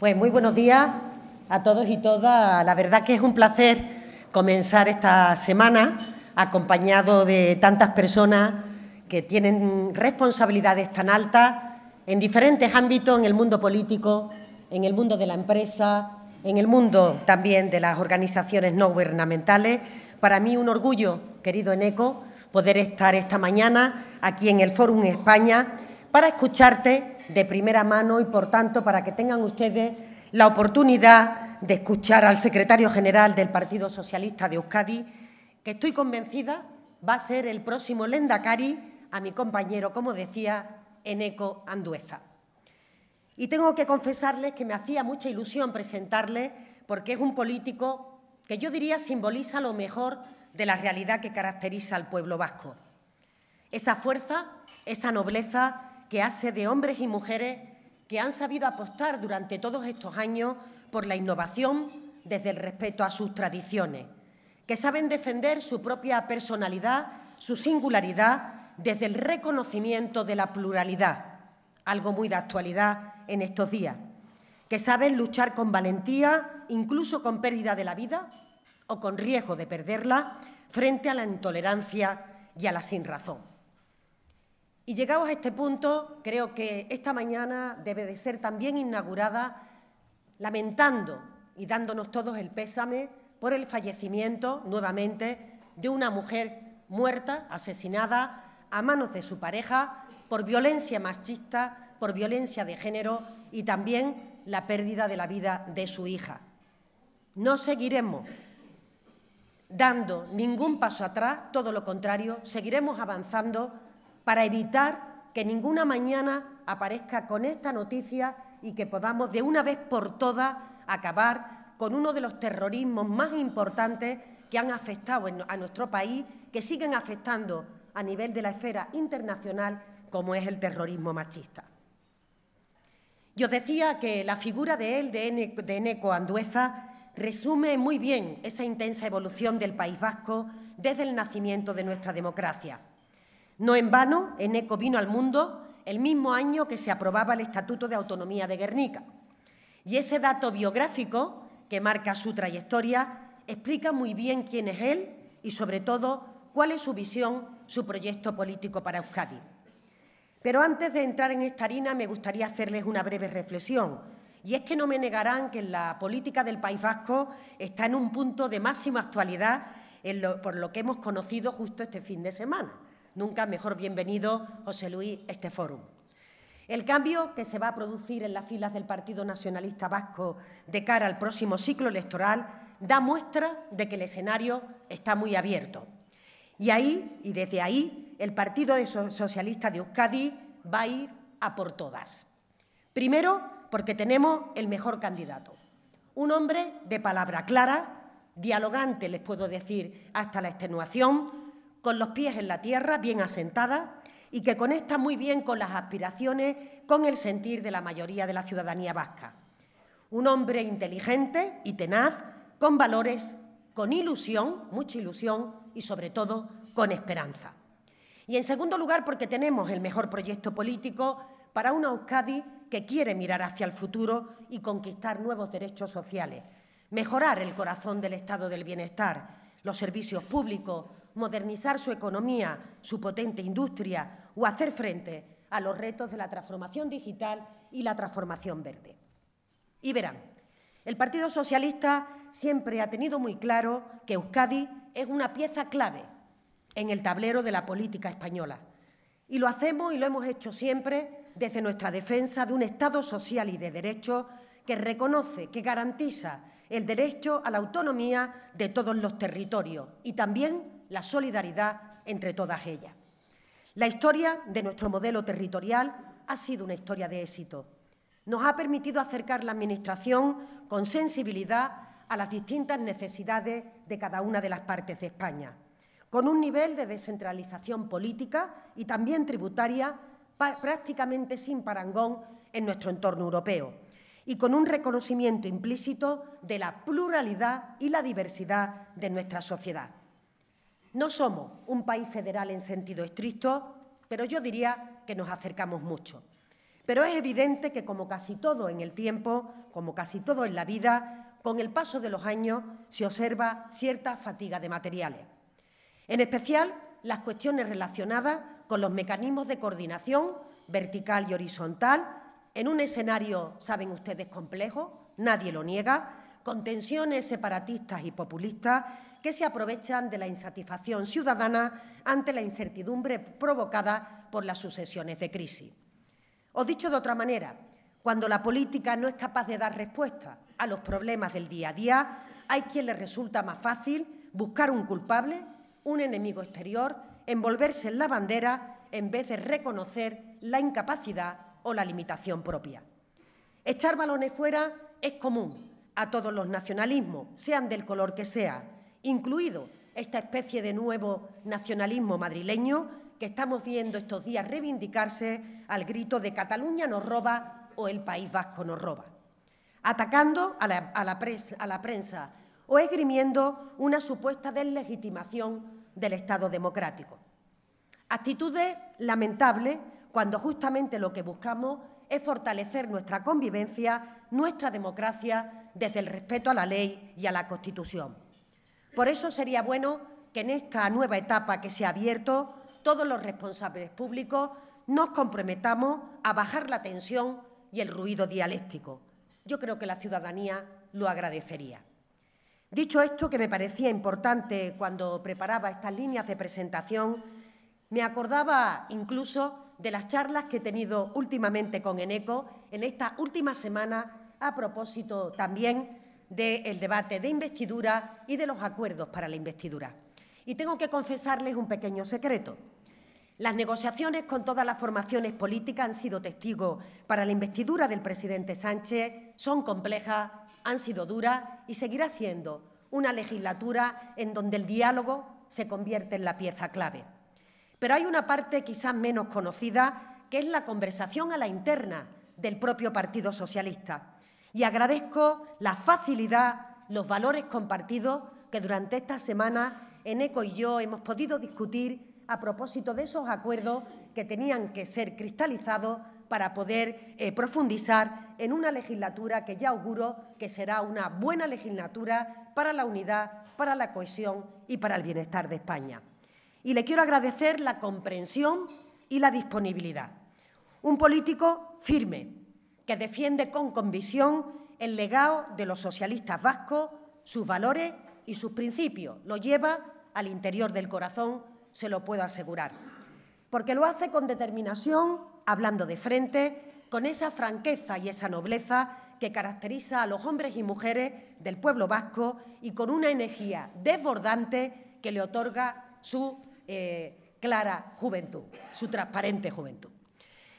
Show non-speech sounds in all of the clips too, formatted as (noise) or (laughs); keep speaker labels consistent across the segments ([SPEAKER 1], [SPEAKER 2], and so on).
[SPEAKER 1] Pues muy buenos días a todos y todas. La verdad que es un placer comenzar esta semana acompañado de tantas personas que tienen responsabilidades tan altas en diferentes ámbitos, en el mundo político, en el mundo de la empresa, en el mundo también de las organizaciones no gubernamentales. Para mí un orgullo, querido Eneco, poder estar esta mañana aquí en el Fórum España para escucharte de primera mano y, por tanto, para que tengan ustedes la oportunidad de escuchar al secretario general del Partido Socialista de Euskadi, que estoy convencida va a ser el próximo Lendakari a mi compañero, como decía, Eneco Andueza. Y tengo que confesarles que me hacía mucha ilusión presentarle porque es un político que yo diría simboliza lo mejor de la realidad que caracteriza al pueblo vasco. Esa fuerza, esa nobleza que hace de hombres y mujeres que han sabido apostar durante todos estos años por la innovación desde el respeto a sus tradiciones, que saben defender su propia personalidad, su singularidad, desde el reconocimiento de la pluralidad, algo muy de actualidad en estos días, que saben luchar con valentía, incluso con pérdida de la vida o con riesgo de perderla, frente a la intolerancia y a la sinrazón. Y llegados a este punto, creo que esta mañana debe de ser también inaugurada lamentando y dándonos todos el pésame por el fallecimiento nuevamente de una mujer muerta, asesinada a manos de su pareja por violencia machista, por violencia de género y también la pérdida de la vida de su hija. No seguiremos dando ningún paso atrás, todo lo contrario, seguiremos avanzando para evitar que ninguna mañana aparezca con esta noticia y que podamos de una vez por todas acabar con uno de los terrorismos más importantes que han afectado a nuestro país, que siguen afectando a nivel de la esfera internacional, como es el terrorismo machista. Yo decía que la figura de él, de Eneco Andueza, resume muy bien esa intensa evolución del País Vasco desde el nacimiento de nuestra democracia. No en vano, Eneco vino al mundo el mismo año que se aprobaba el Estatuto de Autonomía de Guernica. Y ese dato biográfico que marca su trayectoria explica muy bien quién es él y, sobre todo, cuál es su visión, su proyecto político para Euskadi. Pero antes de entrar en esta harina, me gustaría hacerles una breve reflexión. Y es que no me negarán que la política del País Vasco está en un punto de máxima actualidad por lo que hemos conocido justo este fin de semana. Nunca mejor bienvenido, José Luis, este fórum. El cambio que se va a producir en las filas del Partido Nacionalista Vasco de cara al próximo ciclo electoral da muestra de que el escenario está muy abierto. Y ahí, y desde ahí, el Partido Socialista de Euskadi va a ir a por todas. Primero, porque tenemos el mejor candidato. Un hombre de palabra clara, dialogante, les puedo decir, hasta la extenuación, con los pies en la tierra, bien asentada, y que conecta muy bien con las aspiraciones, con el sentir de la mayoría de la ciudadanía vasca. Un hombre inteligente y tenaz, con valores, con ilusión, mucha ilusión y sobre todo con esperanza. Y en segundo lugar, porque tenemos el mejor proyecto político para una Euskadi que quiere mirar hacia el futuro y conquistar nuevos derechos sociales, mejorar el corazón del estado del bienestar, los servicios públicos, modernizar su economía, su potente industria o hacer frente a los retos de la transformación digital y la transformación verde. Y verán, el Partido Socialista siempre ha tenido muy claro que Euskadi es una pieza clave en el tablero de la política española. Y lo hacemos y lo hemos hecho siempre desde nuestra defensa de un Estado social y de derecho que reconoce, que garantiza el derecho a la autonomía de todos los territorios y también la solidaridad entre todas ellas. La historia de nuestro modelo territorial ha sido una historia de éxito. Nos ha permitido acercar la Administración con sensibilidad a las distintas necesidades de cada una de las partes de España, con un nivel de descentralización política y también tributaria prácticamente sin parangón en nuestro entorno europeo y con un reconocimiento implícito de la pluralidad y la diversidad de nuestra sociedad. No somos un país federal en sentido estricto, pero yo diría que nos acercamos mucho. Pero es evidente que, como casi todo en el tiempo, como casi todo en la vida, con el paso de los años se observa cierta fatiga de materiales. En especial, las cuestiones relacionadas con los mecanismos de coordinación vertical y horizontal, en un escenario, saben ustedes, complejo, nadie lo niega, con tensiones separatistas y populistas que se aprovechan de la insatisfacción ciudadana ante la incertidumbre provocada por las sucesiones de crisis. O dicho de otra manera, cuando la política no es capaz de dar respuesta a los problemas del día a día, hay quien le resulta más fácil buscar un culpable, un enemigo exterior, envolverse en la bandera en vez de reconocer la incapacidad o la limitación propia. Echar balones fuera es común a todos los nacionalismos, sean del color que sea, incluido esta especie de nuevo nacionalismo madrileño que estamos viendo estos días reivindicarse al grito de Cataluña nos roba o el País Vasco nos roba, atacando a la, prensa o esgrimiendo una supuesta deslegitimación del Estado democrático. Actitudes lamentables cuando justamente lo que buscamos es fortalecer nuestra convivencia, nuestra democracia, desde el respeto a la ley y a la Constitución. Por eso sería bueno que en esta nueva etapa que se ha abierto, todos los responsables públicos nos comprometamos a bajar la tensión y el ruido dialéctico. Yo creo que la ciudadanía lo agradecería. Dicho esto, que me parecía importante cuando preparaba estas líneas de presentación, me acordaba incluso de las charlas que he tenido últimamente con ENECO en esta última semana a propósito también del debate de investidura y de los acuerdos para la investidura. Y tengo que confesarles un pequeño secreto. Las negociaciones con todas las formaciones políticas han sido testigos para la investidura del presidente Sánchez, son complejas, han sido duras y seguirá siendo una legislatura en donde el diálogo se convierte en la pieza clave. Pero hay una parte quizás menos conocida, que es la conversación a la interna del propio Partido Socialista y agradezco la facilidad, los valores compartidos que durante esta semana Eneco y yo hemos podido discutir a propósito de esos acuerdos que tenían que ser cristalizados para poder eh, profundizar en una legislatura que ya auguro que será una buena legislatura para la unidad, para la cohesión y para el bienestar de España. Y le quiero agradecer la comprensión y la disponibilidad. Un político firme, que defiende con convicción el legado de los socialistas vascos, sus valores y sus principios. Lo lleva al interior del corazón, se lo puedo asegurar. Porque lo hace con determinación, hablando de frente, con esa franqueza y esa nobleza que caracteriza a los hombres y mujeres del pueblo vasco y con una energía desbordante que le otorga su eh, clara juventud, su transparente juventud.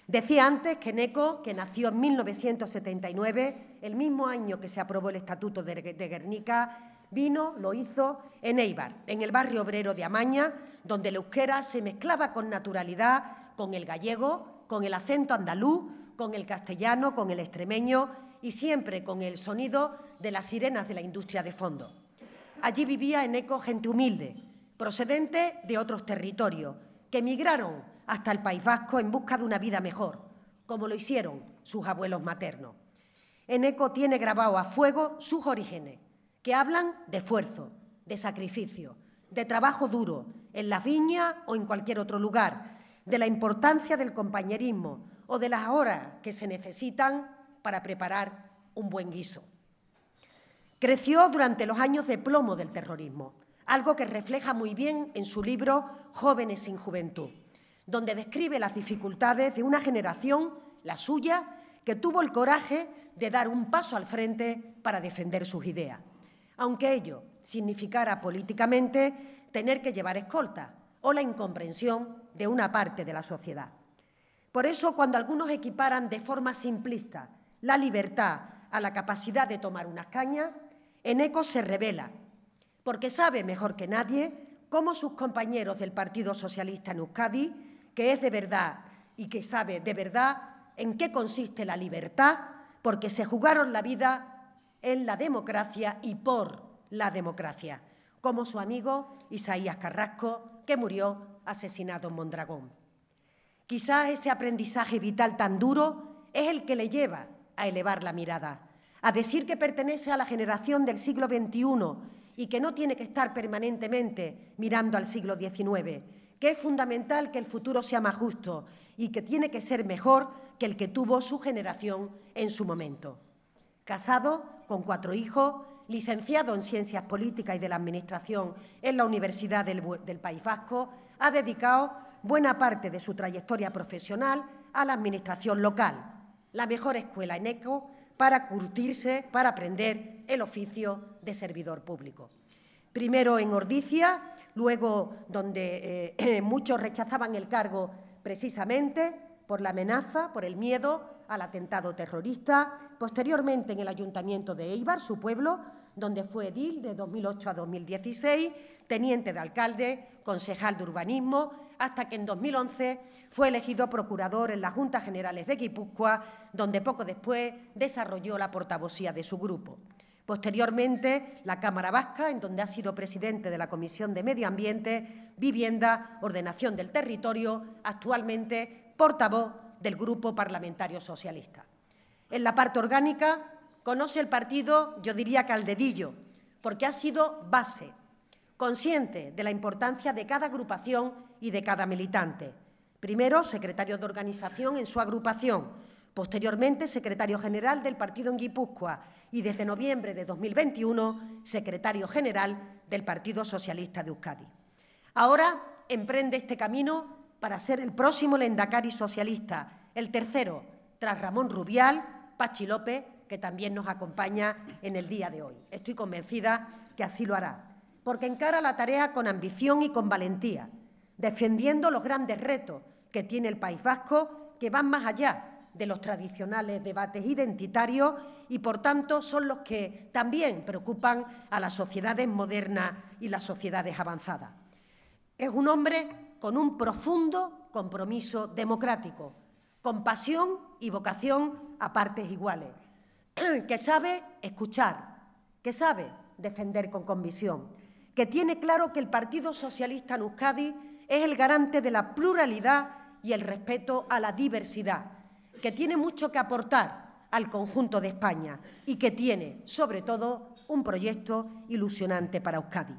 [SPEAKER 1] Decía antes que Neco, que nació en 1979, el mismo año que se aprobó el Estatuto de, Guernica, vino, lo hizo en Eibar, en el barrio obrero de Amaña, donde el euskera se mezclaba con naturalidad con el gallego, con el acento andaluz, con el castellano, con el extremeño y siempre con el sonido de las sirenas de la industria de fondo. Allí vivía en Eco gente humilde, procedente de otros territorios, que emigraron hasta el País Vasco en busca de una vida mejor, como lo hicieron sus abuelos maternos. En ECO tiene grabado a fuego sus orígenes, que hablan de esfuerzo, de sacrificio, de trabajo duro, en las viñas o en cualquier otro lugar, de la importancia del compañerismo o de las horas que se necesitan para preparar un buen guiso. Creció durante los años de plomo del terrorismo, algo que refleja muy bien en su libro Jóvenes sin Juventud donde describe las dificultades de una generación, la suya, que tuvo el coraje de dar un paso al frente para defender sus ideas, aunque ello significara políticamente tener que llevar escolta o la incomprensión de una parte de la sociedad. Por eso, cuando algunos equiparan de forma simplista la libertad a la capacidad de tomar unas cañas, Eneco se revela, porque sabe mejor que nadie cómo sus compañeros del Partido Socialista en Euskadi que es de verdad y que sabe de verdad en qué consiste la libertad, porque se jugaron la vida en la democracia y por la democracia, como su amigo Isaías Carrasco, que murió asesinado en Mondragón. Quizás ese aprendizaje vital tan duro es el que le lleva a elevar la mirada, a decir que pertenece a la generación del siglo XXI y que no tiene que estar permanentemente mirando al siglo XIX, es fundamental que el futuro sea más justo y que tiene que ser mejor que el que tuvo su generación en su momento. Casado, con cuatro hijos, licenciado en Ciencias Políticas y de la Administración en la Universidad del, del País Vasco, ha dedicado buena parte de su trayectoria profesional a la Administración local, la mejor escuela en ECO para curtirse, para aprender el oficio de servidor público. Primero en Ordicia, luego donde eh, (clears throat) muchos rechazaban el cargo precisamente por la amenaza, por el miedo al atentado terrorista, posteriormente en el Ayuntamiento de Eibar, su pueblo, donde fue edil de 2008 a 2016, teniente de alcalde, concejal de urbanismo, hasta que en 2011 fue elegido procurador en las Juntas Generales de Guipúzcoa, donde poco después desarrolló la portavocía de su grupo. Posteriormente, la Cámara Vasca, en donde ha sido presidente de la Comisión de Medio Ambiente, Vivienda, Ordenación del Territorio, actualmente portavoz del Grupo Parlamentario Socialista. En la parte orgánica, conoce el partido, yo diría que al dedillo, porque ha sido base, consciente de la importancia de cada agrupación y de cada militante. Primero, secretario de organización en su agrupación, Posteriormente, secretario general del partido en Guipúzcoa y desde noviembre de 2021, secretario general del Partido Socialista de Euskadi. Ahora emprende este camino para ser el próximo Lendakari socialista, el tercero, tras Ramón Rubial, Pachi López, que también nos acompaña en el día de hoy. Estoy convencida que así lo hará, porque encara la tarea con ambición y con valentía, defendiendo los grandes retos que tiene el País Vasco, que van más allá de los tradicionales debates identitarios y, por tanto, son los que también preocupan a las sociedades modernas y las sociedades avanzadas. Es un hombre con un profundo compromiso democrático, con pasión y vocación a partes iguales, (clears throat) que sabe escuchar, que sabe defender con convicción, que tiene claro que el Partido Socialista en Euskadi es el garante de la pluralidad y el respeto a la diversidad, que tiene mucho que aportar al conjunto de España y que tiene, sobre todo, un proyecto ilusionante para Euskadi.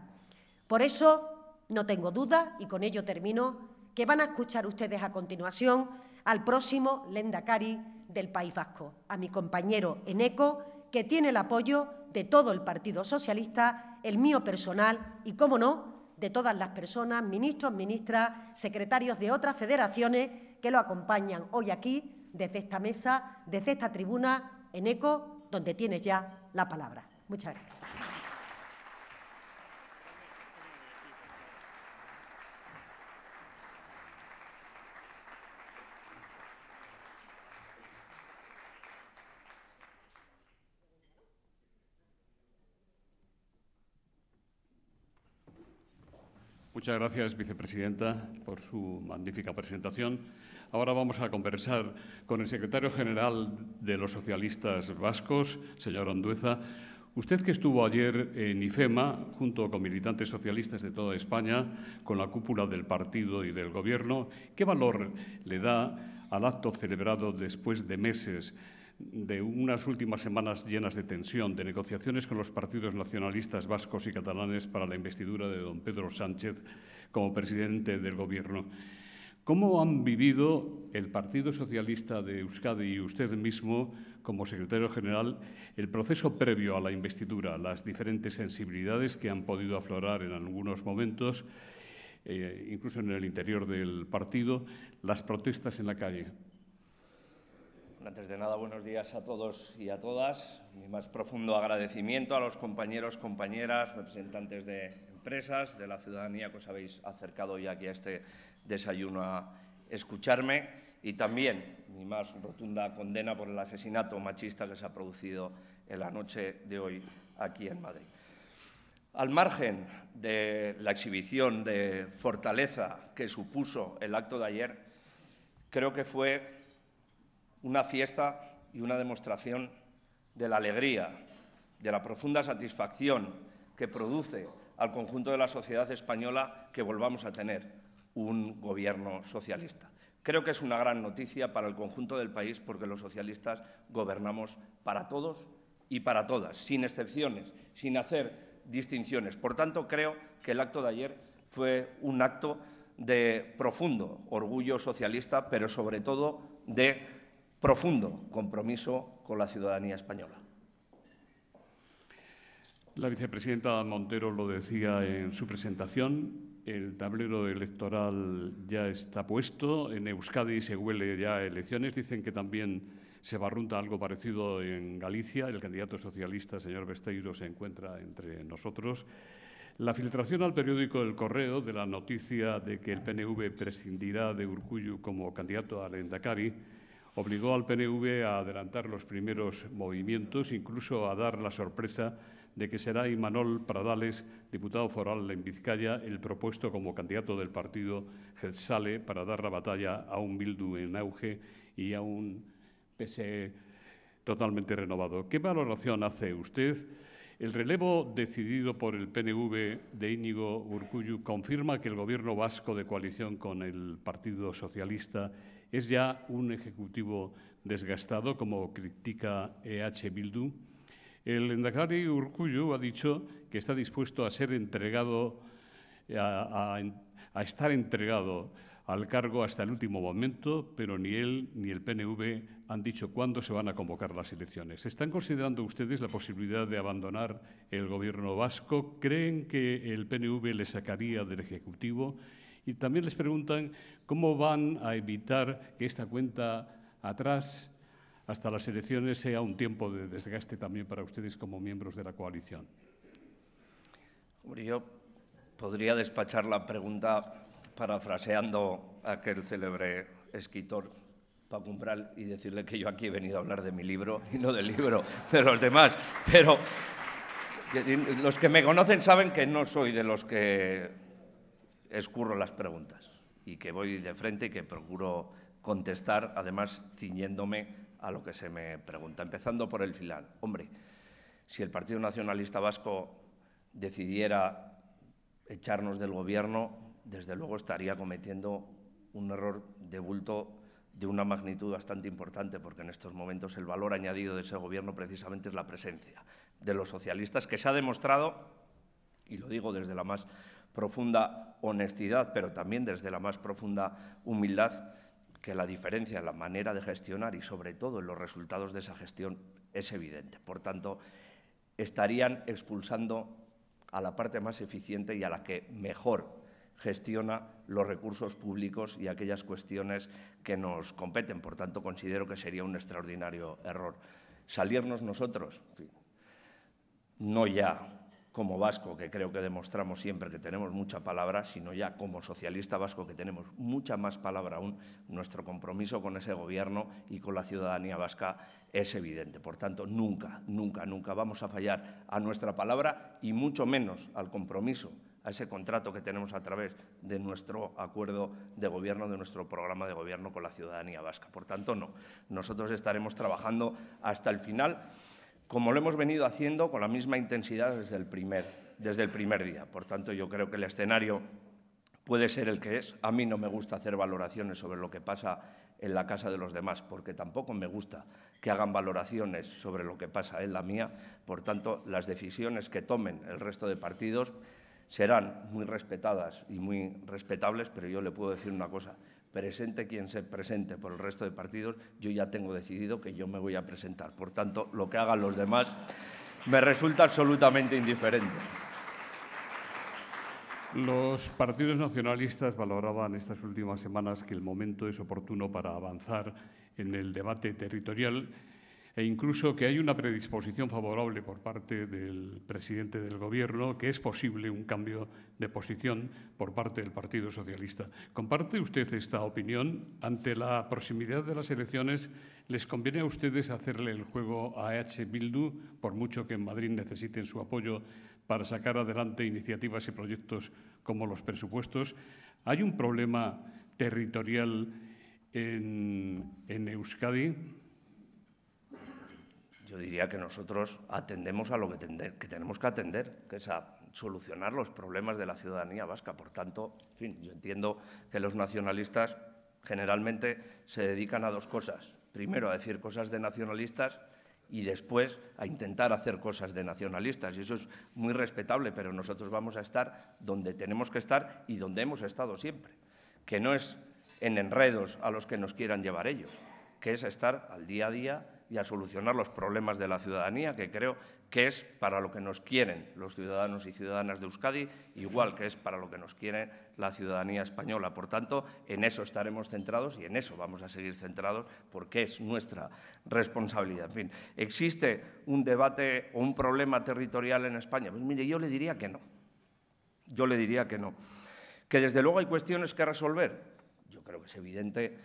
[SPEAKER 1] Por eso, no tengo duda, y con ello termino, que van a escuchar ustedes a continuación al próximo Lendakari del País Vasco, a mi compañero Eneco, que tiene el apoyo de todo el Partido Socialista, el mío personal y, cómo no, de todas las personas, ministros, ministras, secretarios de otras federaciones que lo acompañan hoy aquí desde esta mesa, desde esta tribuna, en ECO, donde tienes ya la palabra. Muchas gracias.
[SPEAKER 2] Muchas gracias, vicepresidenta, por su magnífica presentación. Ahora vamos a conversar con el secretario general de los socialistas vascos, señor Ondueza. Usted que estuvo ayer en IFEMA, junto con militantes socialistas de toda España, con la cúpula del partido y del Gobierno, ¿qué valor le da al acto celebrado después de meses de unas últimas semanas llenas de tensión, de negociaciones con los partidos nacionalistas vascos y catalanes para la investidura de don Pedro Sánchez como presidente del Gobierno. ¿Cómo han vivido el Partido Socialista de Euskadi y usted mismo, como secretario general, el proceso previo a la investidura, las diferentes sensibilidades que han podido aflorar en algunos momentos, eh, incluso en el interior del partido, las protestas en la calle?
[SPEAKER 3] Antes de nada, buenos días a todos y a todas. Mi más profundo agradecimiento a los compañeros, compañeras, representantes de empresas, de la ciudadanía que os habéis acercado hoy aquí a este desayuno a escucharme y también mi más rotunda condena por el asesinato machista que se ha producido en la noche de hoy aquí en Madrid. Al margen de la exhibición de fortaleza que supuso el acto de ayer, creo que fue una fiesta y una demostración de la alegría, de la profunda satisfacción que produce al conjunto de la sociedad española que volvamos a tener un gobierno socialista. Creo que es una gran noticia para el conjunto del país porque los socialistas gobernamos para todos y para todas, sin excepciones, sin hacer distinciones. Por tanto, creo que el acto de ayer fue un acto de profundo orgullo socialista, pero sobre todo de profundo compromiso con la ciudadanía española.
[SPEAKER 2] La vicepresidenta Montero lo decía en su presentación, el tablero electoral ya está puesto, en Euskadi se huele ya elecciones, dicen que también se barrunta algo parecido en Galicia, el candidato socialista, señor Besteiro, se encuentra entre nosotros. La filtración al periódico El Correo de la noticia de que el PNV prescindirá de Urcuyu como candidato a Lendakari obligó al PNV a adelantar los primeros movimientos, incluso a dar la sorpresa de que será Imanol Pradales, diputado foral en Vizcaya, el propuesto como candidato del partido Getsale para dar la batalla a un Bildu en auge y a un PSE totalmente renovado. ¿Qué valoración hace usted? El relevo decidido por el PNV de Íñigo Urcuyu confirma que el Gobierno vasco de coalición con el Partido Socialista es ya un Ejecutivo desgastado, como critica EH Bildu. El Endacari Urcuyo ha dicho que está dispuesto a ser entregado, a, a estar entregado al cargo hasta el último momento, pero ni él ni el PNV han dicho cuándo se van a convocar las elecciones. ¿Están considerando ustedes la posibilidad de abandonar el gobierno vasco? ¿Creen que el PNV le sacaría del Ejecutivo? Y también les preguntan cómo van a evitar que esta cuenta atrás hasta las elecciones sea un tiempo de desgaste también para ustedes como miembros de la coalición.
[SPEAKER 3] yo podría despachar la pregunta parafraseando a aquel célebre escritor Paco Umbral y decirle que yo aquí he venido a hablar de mi libro y no del libro de los demás. Pero los que me conocen saben que no soy de los que escurro las preguntas y que voy de frente y que procuro contestar, además ciñéndome a lo que se me pregunta. Empezando por el final. Hombre, si el Partido Nacionalista Vasco decidiera echarnos del gobierno, desde luego estaría cometiendo un error de bulto de una magnitud bastante importante, porque en estos momentos el valor añadido de ese gobierno precisamente es la presencia de los socialistas, que se ha demostrado, y lo digo desde la más profunda honestidad, pero también desde la más profunda humildad, que la diferencia en la manera de gestionar y sobre todo en los resultados de esa gestión es evidente. Por tanto, estarían expulsando a la parte más eficiente y a la que mejor gestiona los recursos públicos y aquellas cuestiones que nos competen. Por tanto, considero que sería un extraordinario error salirnos nosotros, no ya como vasco, que creo que demostramos siempre que tenemos mucha palabra, sino ya como socialista vasco, que tenemos mucha más palabra aún, nuestro compromiso con ese gobierno y con la ciudadanía vasca es evidente. Por tanto, nunca, nunca, nunca vamos a fallar a nuestra palabra y mucho menos al compromiso a ese contrato que tenemos a través de nuestro acuerdo de gobierno, de nuestro programa de gobierno con la ciudadanía vasca. Por tanto, no, nosotros estaremos trabajando hasta el final como lo hemos venido haciendo con la misma intensidad desde el primer, desde el primer día. Por tanto, yo creo que el escenario puede ser el que es. A mí no me gusta hacer valoraciones sobre lo que pasa en la casa de los demás, porque tampoco me gusta que hagan valoraciones sobre lo que pasa en la mía. Por tanto, las decisiones que tomen el resto de partidos serán muy respetadas y muy respetables, pero yo le puedo decir una cosa, presente quien se presente por el resto de partidos, yo ya tengo decidido que yo me voy a presentar. Por tanto, lo que hagan los demás me resulta absolutamente indiferente. Los partidos nacionalistas valoraban estas últimas semanas
[SPEAKER 2] que el momento es oportuno para avanzar en el debate territorial e incluso que hay una predisposición favorable por parte del presidente del Gobierno que es posible un cambio de posición por parte del Partido Socialista. ¿Comparte usted esta opinión? Ante la proximidad de las elecciones, ¿les conviene a ustedes hacerle el juego a H. Bildu, por mucho que en Madrid necesiten su apoyo para sacar adelante iniciativas y proyectos como los presupuestos? ¿Hay un problema territorial
[SPEAKER 3] en, en Euskadi? yo diría que nosotros atendemos a lo que, tenemos que atender, que es a solucionar los problemas de la ciudadanía vasca. Por tanto, yo entiendo que los nacionalistas generalmente se dedican a dos cosas. Primero, a decir cosas de nacionalistas y después a intentar hacer cosas de nacionalistas. Y eso es muy respetable, pero nosotros vamos a estar donde tenemos que estar y donde hemos estado siempre, que no es en enredos a los que nos quieran llevar ellos, que es estar al día a día y a solucionar los problemas de la ciudadanía, que creo que es para lo que nos quieren los ciudadanos y ciudadanas de Euskadi, igual que es para lo que nos quiere la ciudadanía española. Por tanto, en eso estaremos centrados y en eso vamos a seguir centrados porque es nuestra responsabilidad. En fin, ¿existe un debate o un problema territorial en España? Pues mire, yo le diría que no. Yo le diría que no. Que desde luego hay cuestiones que resolver. Yo creo que es evidente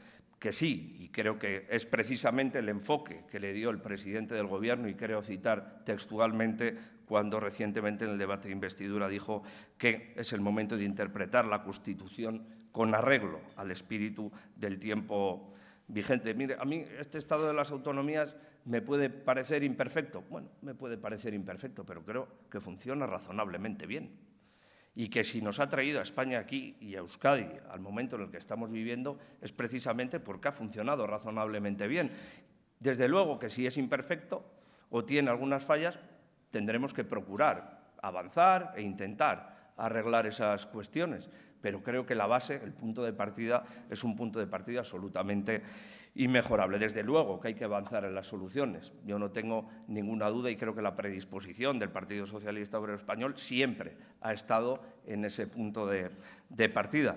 [SPEAKER 3] que sí, y creo que es precisamente el enfoque que le dio el presidente del Gobierno, y creo citar textualmente cuando recientemente en el debate de investidura dijo que es el momento de interpretar la Constitución con arreglo al espíritu del tiempo vigente. Mire, a mí este estado de las autonomías me puede parecer imperfecto. Bueno, me puede parecer imperfecto, pero creo que funciona razonablemente bien y que si nos ha traído a España aquí y a Euskadi al momento en el que estamos viviendo es precisamente porque ha funcionado razonablemente bien. Desde luego que si es imperfecto o tiene algunas fallas, tendremos que procurar avanzar e intentar arreglar esas cuestiones, pero creo que la base, el punto de partida, es un punto de partida absolutamente inmejorable. Desde luego que hay que avanzar en las soluciones. Yo no tengo ninguna duda y creo que la predisposición del Partido Socialista Obrero Español siempre ha estado en ese punto de, de partida.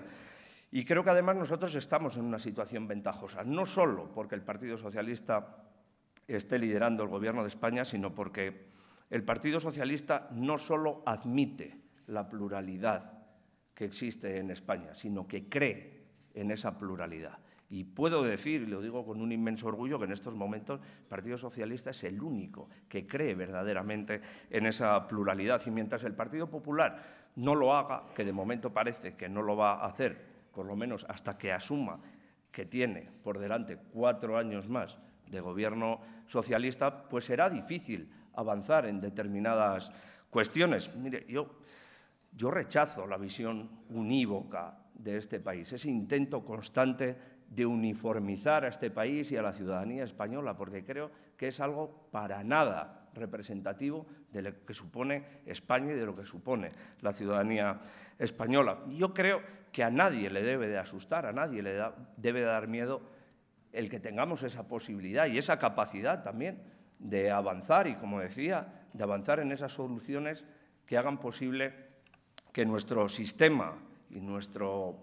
[SPEAKER 3] Y creo que además nosotros estamos en una situación ventajosa, no solo porque el Partido Socialista esté liderando el Gobierno de España, sino porque el Partido Socialista no solo admite la pluralidad que existe en España, sino que cree en esa pluralidad. Y puedo decir, y lo digo con un inmenso orgullo, que en estos momentos el Partido Socialista es el único que cree verdaderamente en esa pluralidad. Y mientras el Partido Popular no lo haga, que de momento parece que no lo va a hacer, por lo menos hasta que asuma que tiene por delante cuatro años más de gobierno socialista, pues será difícil avanzar en determinadas cuestiones. Mire, yo yo rechazo la visión unívoca de este país, ese intento constante de uniformizar a este país y a la ciudadanía española, porque creo que es algo para nada representativo de lo que supone España y de lo que supone la ciudadanía española. Yo creo que a nadie le debe de asustar, a nadie le debe de dar miedo el que tengamos esa posibilidad y esa capacidad también de avanzar y, como decía, de avanzar en esas soluciones que hagan posible que nuestro sistema y nuestro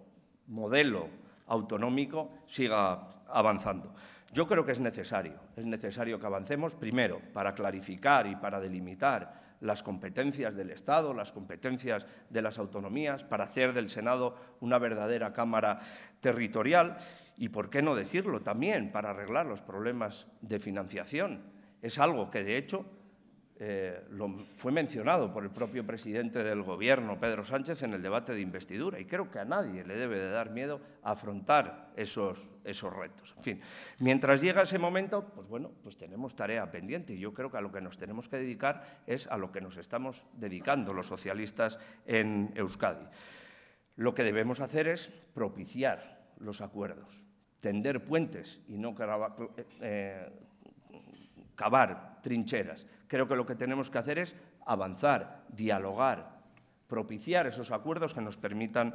[SPEAKER 3] modelo autonómico siga avanzando. Yo creo que es necesario, es necesario que avancemos primero para clarificar y para delimitar las competencias del Estado, las competencias de las autonomías, para hacer del Senado una verdadera Cámara territorial y, por qué no decirlo, también para arreglar los problemas de financiación. Es algo que, de hecho, eh, lo, fue mencionado por el propio presidente del Gobierno, Pedro Sánchez, en el debate de investidura. Y creo que a nadie le debe de dar miedo afrontar esos, esos retos. fin, mientras llega ese momento, pues bueno, pues tenemos tarea pendiente. Y yo creo que a lo que nos tenemos que dedicar es a lo que nos estamos dedicando los socialistas en Euskadi. Lo que debemos hacer es propiciar los acuerdos, tender puentes y no eh, cavar trincheras. Creo que lo que tenemos que hacer es avanzar, dialogar, propiciar esos acuerdos que nos permitan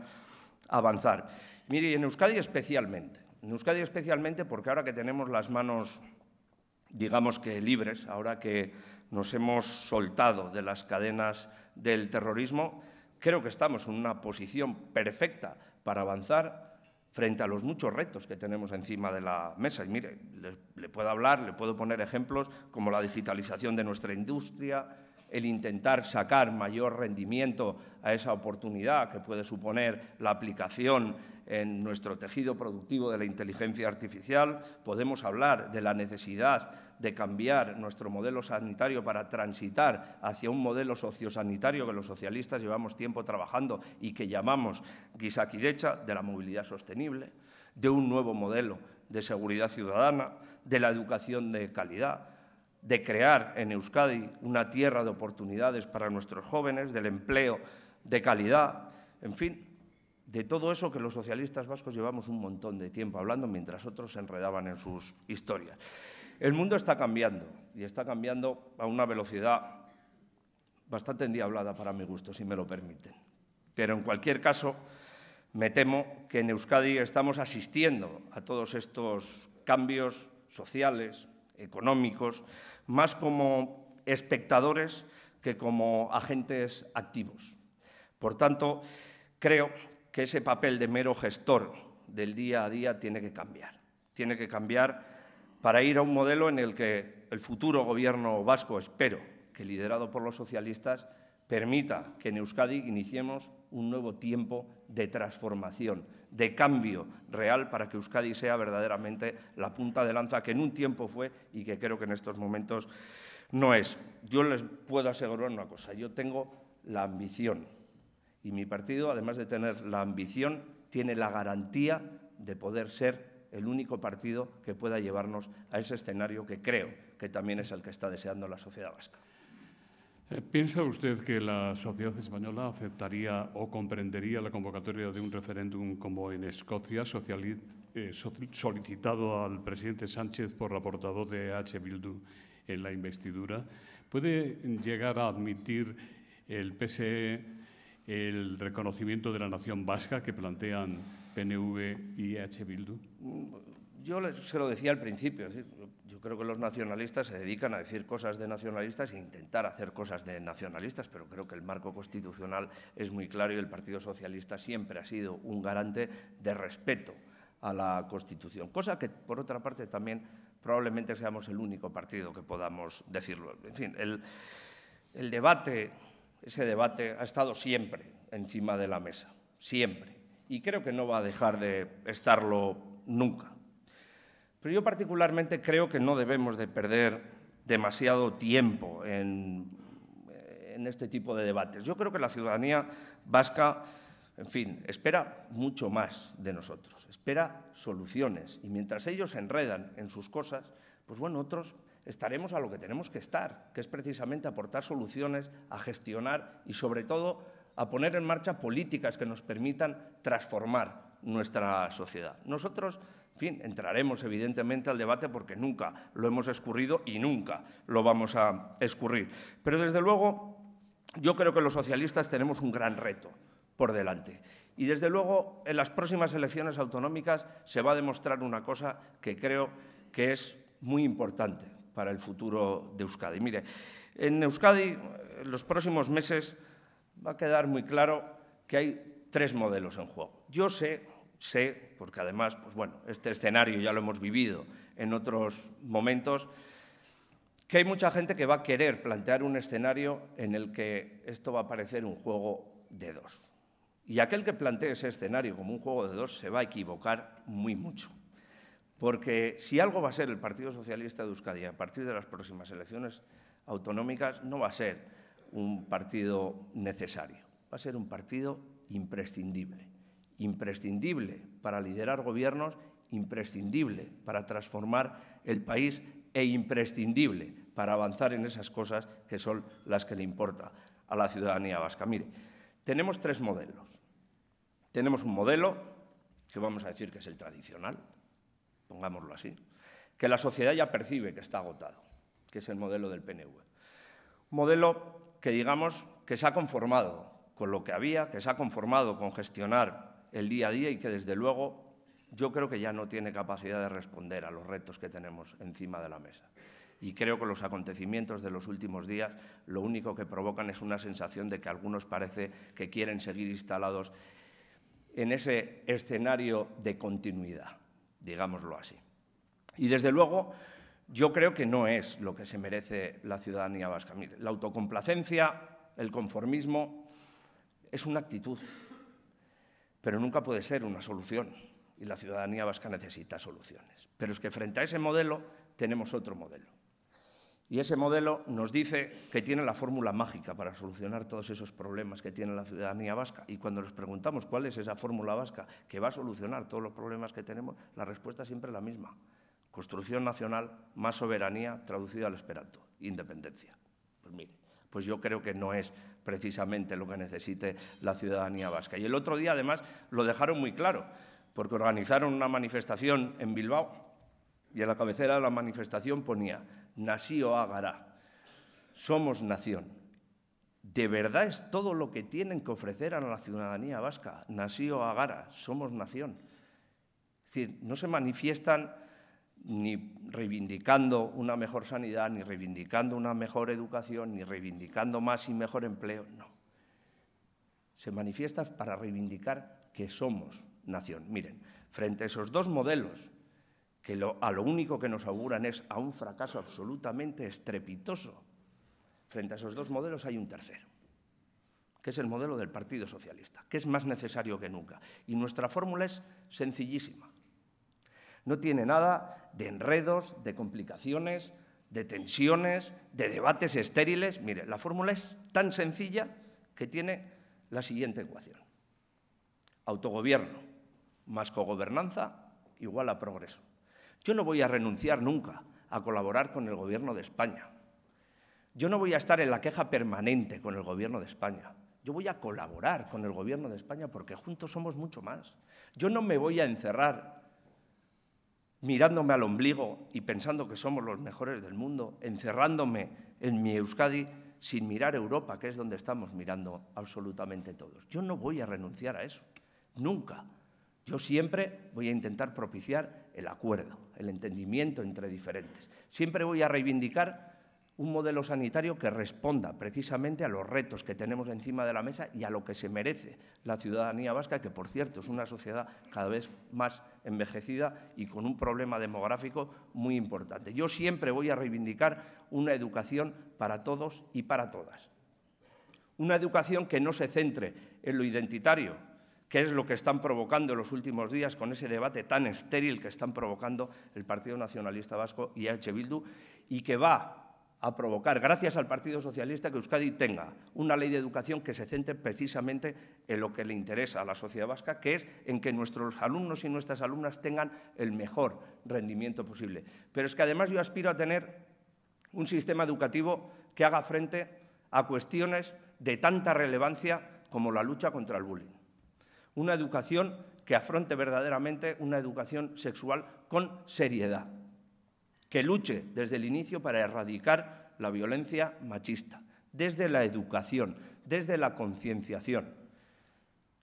[SPEAKER 3] avanzar. Mire, y en Euskadi especialmente. En Euskadi especialmente porque ahora que tenemos las manos, digamos que libres, ahora que nos hemos soltado de las cadenas del terrorismo, creo que estamos en una posición perfecta para avanzar frente a los muchos retos que tenemos encima de la mesa. Y mire, le, puedo hablar, le puedo poner ejemplos como la digitalización de nuestra industria, el intentar sacar mayor rendimiento a esa oportunidad que puede suponer la aplicación en nuestro tejido productivo de la inteligencia artificial, podemos hablar de la necesidad de cambiar nuestro modelo sanitario para transitar hacia un modelo sociosanitario que los socialistas llevamos tiempo trabajando y que llamamos guisaquidecha, de la movilidad sostenible, de un nuevo modelo de seguridad ciudadana, de la educación de calidad, de crear en Euskadi una tierra de oportunidades para nuestros jóvenes, del empleo de calidad, en fin, de todo eso que los socialistas vascos llevamos un montón de tiempo hablando mientras otros se enredaban en sus historias. El mundo está cambiando y está cambiando a una velocidad bastante endiablada para mi gusto, si me lo permiten. Pero en cualquier caso, me temo que en Euskadi estamos asistiendo a todos estos cambios sociales, económicos, más como espectadores que como agentes activos. Por tanto, creo que ese papel de mero gestor del día a día tiene que cambiar. Tiene que cambiar para ir a un modelo en el que el futuro gobierno vasco, espero que liderado por los socialistas, permita que en Euskadi iniciemos un nuevo tiempo de transformación, de cambio real para que Euskadi sea verdaderamente la punta de lanza que en un tiempo fue y que creo que en estos momentos no es. Yo les puedo asegurar una cosa, yo tengo la ambición y mi partido, además de tener la ambición, tiene la garantía de poder ser el único partido que pueda llevarnos a ese escenario que creo que también es el que está deseando la sociedad vasca.
[SPEAKER 2] Eh, ¿Piensa usted que la sociedad española aceptaría o comprendería la convocatoria de un referéndum como en Escocia, eh, solicitado al presidente Sánchez por la portavoz de H. Bildu en la investidura? ¿Puede llegar a admitir el PSE el reconocimiento de la nación vasca que plantean PNV y EH Bildu?
[SPEAKER 3] Yo se lo decía al principio, yo creo que los nacionalistas se dedican a decir cosas de nacionalistas e intentar hacer cosas de nacionalistas, pero creo que el marco constitucional es muy claro y el Partido Socialista siempre ha sido un garante de respeto a la Constitución, cosa que, por otra parte, también probablemente seamos el único partido que podamos decirlo. En fin, el, el debate ese debate ha estado siempre encima de la mesa, siempre. Y creo que no va a dejar de estarlo nunca. Pero yo particularmente creo que no debemos de perder demasiado tiempo en, en este tipo de debates. Yo creo que la ciudadanía vasca, en fin, espera mucho más de nosotros, espera soluciones. Y mientras ellos se enredan en sus cosas, pues bueno, otros estaremos a lo que tenemos que estar, que es precisamente aportar soluciones, a gestionar y, sobre todo, a poner en marcha políticas que nos permitan transformar nuestra sociedad. Nosotros, en fin, entraremos evidentemente al debate porque nunca lo hemos escurrido y nunca lo vamos a escurrir. Pero, desde luego, yo creo que los socialistas tenemos un gran reto por delante. Y desde luego en las próximas elecciones autonómicas se va a demostrar una cosa que creo que es muy importante para el futuro de Euskadi. Mire, en Euskadi en eh, los próximos meses va a quedar muy claro que hay tres modelos en juego. Yo sé, sé, porque además, pues bueno, este escenario ya lo hemos vivido en otros momentos, que hay mucha gente que va a querer plantear un escenario en el que esto va a parecer un juego de dos. Y aquel que plantee ese escenario como un juego de dos se va a equivocar muy mucho. Porque si algo va a ser el Partido Socialista de Euskadi a partir de las próximas elecciones autonómicas, no va a ser un partido necesario, va a ser un partido imprescindible. Imprescindible para liderar gobiernos, imprescindible para transformar el país e imprescindible para avanzar en esas cosas que son las que le importa a la ciudadanía vasca. Mire, tenemos tres modelos. Tenemos un modelo que vamos a decir que es el tradicional, pongámoslo así, que la sociedad ya percibe que está agotado, que es el modelo del PNV. Un modelo que digamos que se ha conformado con lo que había, que se ha conformado con gestionar el día a día y que desde luego yo creo que ya no tiene capacidad de responder a los retos que tenemos encima de la mesa. Y creo que los acontecimientos de los últimos días lo único que provocan es una sensación de que algunos parece que quieren seguir instalados en ese escenario de continuidad digámoslo así. Y desde luego, yo creo que no es lo que se merece la ciudadanía vasca. la autocomplacencia, el conformismo, es una actitud, pero nunca puede ser una solución. Y la ciudadanía vasca necesita soluciones. Pero es que frente a ese modelo tenemos otro modelo. Y ese modelo nos dice que tiene la fórmula mágica para solucionar todos esos problemas que tiene la ciudadanía vasca. Y cuando nos preguntamos cuál es esa fórmula vasca que va a solucionar todos los problemas que tenemos, la respuesta siempre es la misma. Construcción nacional, más soberanía, traducida al esperanto, independencia. Pues mire, pues yo creo que no es precisamente lo que necesite la ciudadanía vasca. Y el otro día, además, lo dejaron muy claro, porque organizaron una manifestación en Bilbao y en la cabecera de la manifestación ponía o Agara, somos nación. De verdad es todo lo que tienen que ofrecer a la ciudadanía vasca, o Agara, somos nación. Es decir, no se manifiestan ni reivindicando una mejor sanidad, ni reivindicando una mejor educación, ni reivindicando más y mejor empleo, no. Se manifiestan para reivindicar que somos nación. Miren, frente a esos dos modelos que a lo único que nos auguran es a un fracaso absolutamente estrepitoso. Frente a esos dos modelos hay un tercero, que es el modelo del Partido Socialista, que es más necesario que nunca. Y nuestra fórmula es sencillísima. No tiene nada de enredos, de complicaciones, de tensiones, de debates estériles. Mire, la fórmula es tan sencilla que tiene la siguiente ecuación. Autogobierno más cogobernanza igual a progreso. Yo no voy a renunciar nunca a colaborar con el Gobierno de España. Yo no voy a estar en la queja permanente con el Gobierno de España. Yo voy a colaborar con el Gobierno de España porque juntos somos mucho más. Yo no me voy a encerrar mirándome al ombligo y pensando que somos los mejores del mundo, encerrándome en mi Euskadi sin mirar Europa, que es donde estamos mirando absolutamente todos. Yo no voy a renunciar a eso, nunca. Yo siempre voy a intentar propiciar el acuerdo, el entendimiento entre diferentes. Siempre voy a reivindicar un modelo sanitario que responda precisamente a los retos que tenemos encima de la mesa y a lo que se merece la ciudadanía vasca, que por cierto es una sociedad cada vez más envejecida y con un problema demográfico muy importante. Yo siempre voy a reivindicar una educación para todos y para todas. Una educación que no se centre en lo identitario, que es lo que están provocando en los últimos días con ese debate tan estéril que están provocando el Partido Nacionalista Vasco y H. Bildu, y que va a provocar, gracias al Partido Socialista, que Euskadi tenga una ley de educación que se centre precisamente en lo que le interesa a la sociedad vasca, que es en que nuestros alumnos y nuestras alumnas tengan el mejor rendimiento posible. Pero es que además yo aspiro a tener un sistema educativo que haga frente a cuestiones de tanta relevancia como la lucha contra el bullying una educación que afronte verdaderamente una educación sexual con seriedad, que luche desde el inicio para erradicar la violencia machista, desde la educación, desde la concienciación,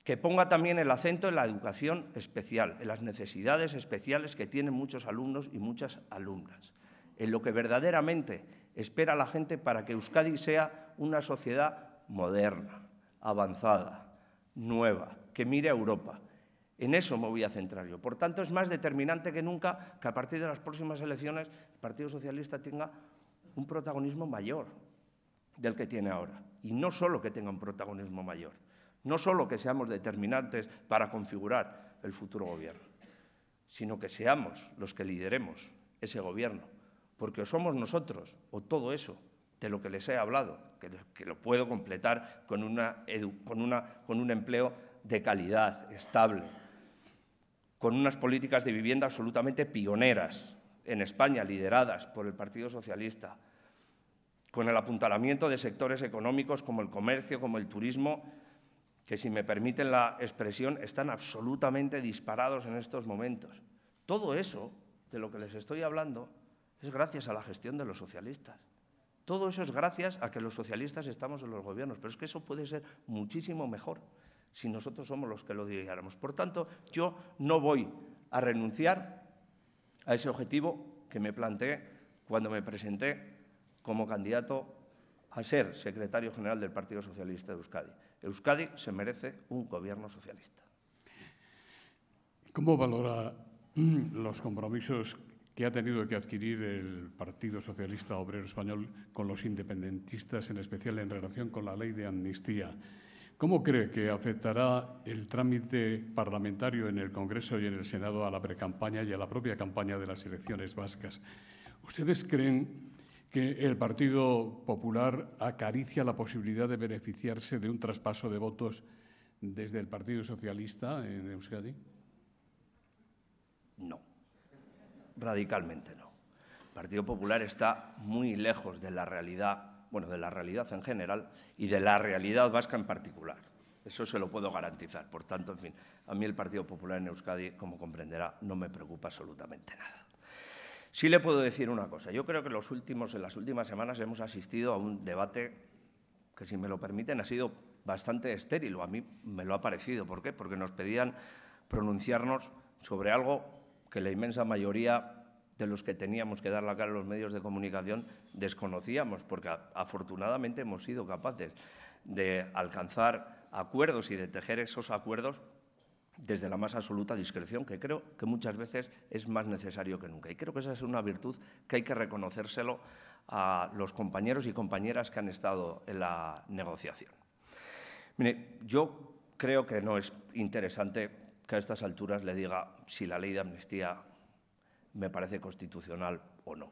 [SPEAKER 3] que ponga también el acento en la educación especial, en las necesidades especiales que tienen muchos alumnos y muchas alumnas, en lo que verdaderamente espera la gente para que Euskadi sea una sociedad moderna, avanzada, nueva, que mire a Europa. En eso me voy a centrar yo. Por tanto, es más determinante que nunca que a partir de las próximas elecciones el Partido Socialista tenga un protagonismo mayor del que tiene ahora. Y no solo que tenga un protagonismo mayor, no solo que seamos determinantes para configurar el futuro gobierno, sino que seamos los que lideremos ese gobierno, porque somos nosotros o todo eso de lo que les he hablado, que, lo puedo completar con, una con, una, con un empleo de calidad, estable, con unas políticas de vivienda absolutamente pioneras en España, lideradas por el Partido Socialista, con el apuntalamiento de sectores económicos como el comercio, como el turismo, que si me permiten la expresión, están absolutamente disparados en estos momentos. Todo eso de lo que les estoy hablando es gracias a la gestión de los socialistas. Todo eso es gracias a que los socialistas estamos en los gobiernos, pero es que eso puede ser muchísimo mejor si nosotros somos los que lo diríamos. Por tanto, yo no voy a renunciar a ese objetivo que me planteé cuando me presenté como candidato a ser secretario general del Partido Socialista de Euskadi. Euskadi se merece un gobierno socialista. ¿Cómo valora
[SPEAKER 4] (clears throat) los
[SPEAKER 2] compromisos que ha tenido que adquirir el Partido Socialista Obrero Español con los independentistas, en especial en relación con la ley de amnistía? ¿Cómo cree que afectará el trámite parlamentario en el Congreso y en el Senado a la precampaña y a la propia campaña de las elecciones vascas? ¿Ustedes creen que el Partido Popular acaricia la posibilidad de beneficiarse de un traspaso de votos
[SPEAKER 3] desde el Partido Socialista en Euskadi? No, radicalmente no. El Partido Popular está muy lejos de la realidad bueno, de la realidad en general y de la realidad vasca en particular. Eso se lo puedo garantizar. Por tanto, en fin, a mí el Partido Popular en Euskadi, como comprenderá, no me preocupa absolutamente nada. Sí le puedo decir una cosa. Yo creo que en las últimas semanas hemos asistido a un debate que, si me lo permiten, ha sido bastante estéril. A mí me lo ha parecido. ¿Por qué? Porque nos pedían pronunciarnos sobre algo que la inmensa mayoría de los que teníamos que dar la cara a los medios de comunicación desconocíamos, porque afortunadamente hemos sido capaces de alcanzar acuerdos y de tejer esos acuerdos desde la más absoluta discreción, que creo que muchas veces es más necesario que nunca. Y creo que esa es una virtud que hay que reconocérselo a los compañeros y compañeras que han estado en la negociación. Mire, yo creo que no es interesante que a estas alturas le diga si la ley de amnistía me parece constitucional o no.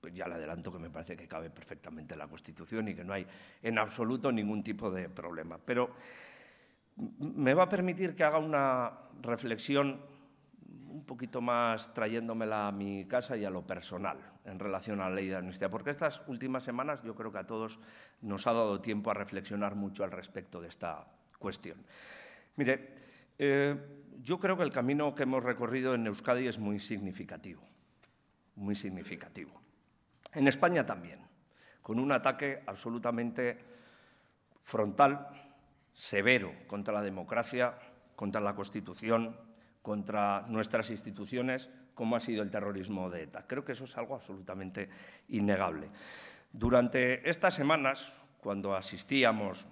[SPEAKER 3] Pues ya le adelanto que me parece que cabe perfectamente la Constitución y que no hay en absoluto ningún tipo de problema. Pero me va a permitir que haga una reflexión un poquito más trayéndomela a mi casa y a lo personal en relación a la ley de amnistía, porque estas últimas semanas yo creo que a todos nos ha dado tiempo a reflexionar mucho al respecto de esta cuestión. Mire, eh, yo creo que el camino que hemos recorrido en Euskadi es muy significativo, muy significativo. En España también, con un ataque absolutamente frontal, severo contra la democracia, contra la Constitución, contra nuestras instituciones, como ha sido el terrorismo de ETA. Creo que eso es algo absolutamente innegable. Durante estas semanas, cuando asistíamos,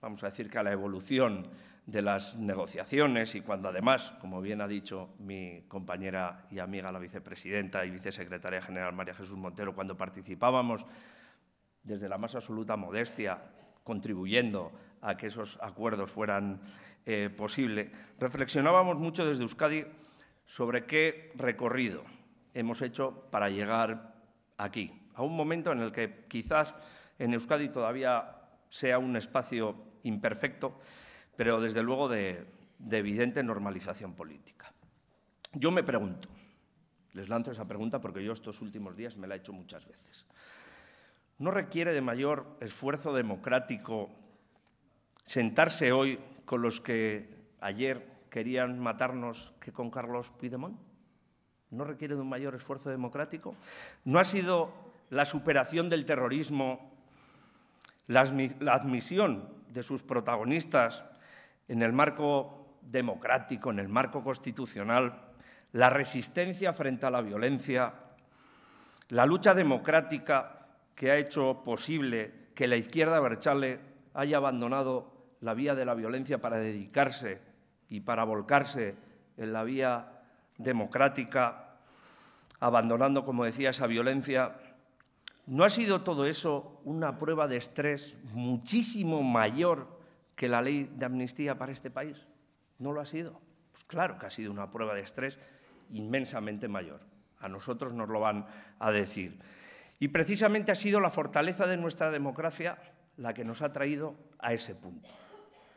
[SPEAKER 3] vamos a decir que a la evolución de las negociaciones y cuando además, como bien ha dicho mi compañera y amiga la vicepresidenta y vicesecretaria general María Jesús Montero, cuando participábamos desde la más absoluta modestia, contribuyendo a que esos acuerdos fueran eh, posibles, reflexionábamos mucho desde Euskadi sobre qué recorrido hemos hecho para llegar aquí, a un momento en el que quizás en Euskadi todavía sea un espacio imperfecto, pero desde luego de, evidente normalización política. Yo me pregunto, les lanzo esa pregunta porque yo estos últimos días me la he hecho muchas veces, ¿no requiere de mayor esfuerzo democrático sentarse hoy con los que ayer querían matarnos que con Carlos Puigdemont? ¿No requiere de un mayor esfuerzo democrático? ¿No ha sido la superación del terrorismo la admisión de sus protagonistas en el marco democrático, en el marco constitucional, la resistencia frente a la violencia, la lucha democrática que ha hecho posible que la izquierda Berchale haya abandonado la vía de la violencia para dedicarse y para volcarse en la vía democrática, abandonando, como decía, esa violencia. ¿No ha sido todo eso una prueba de estrés muchísimo mayor que la ley de amnistía para este país? No lo ha sido. Pues claro que ha sido una prueba de estrés inmensamente mayor. A nosotros nos lo van a decir. Y precisamente ha sido la fortaleza de nuestra democracia la que nos ha traído a ese punto.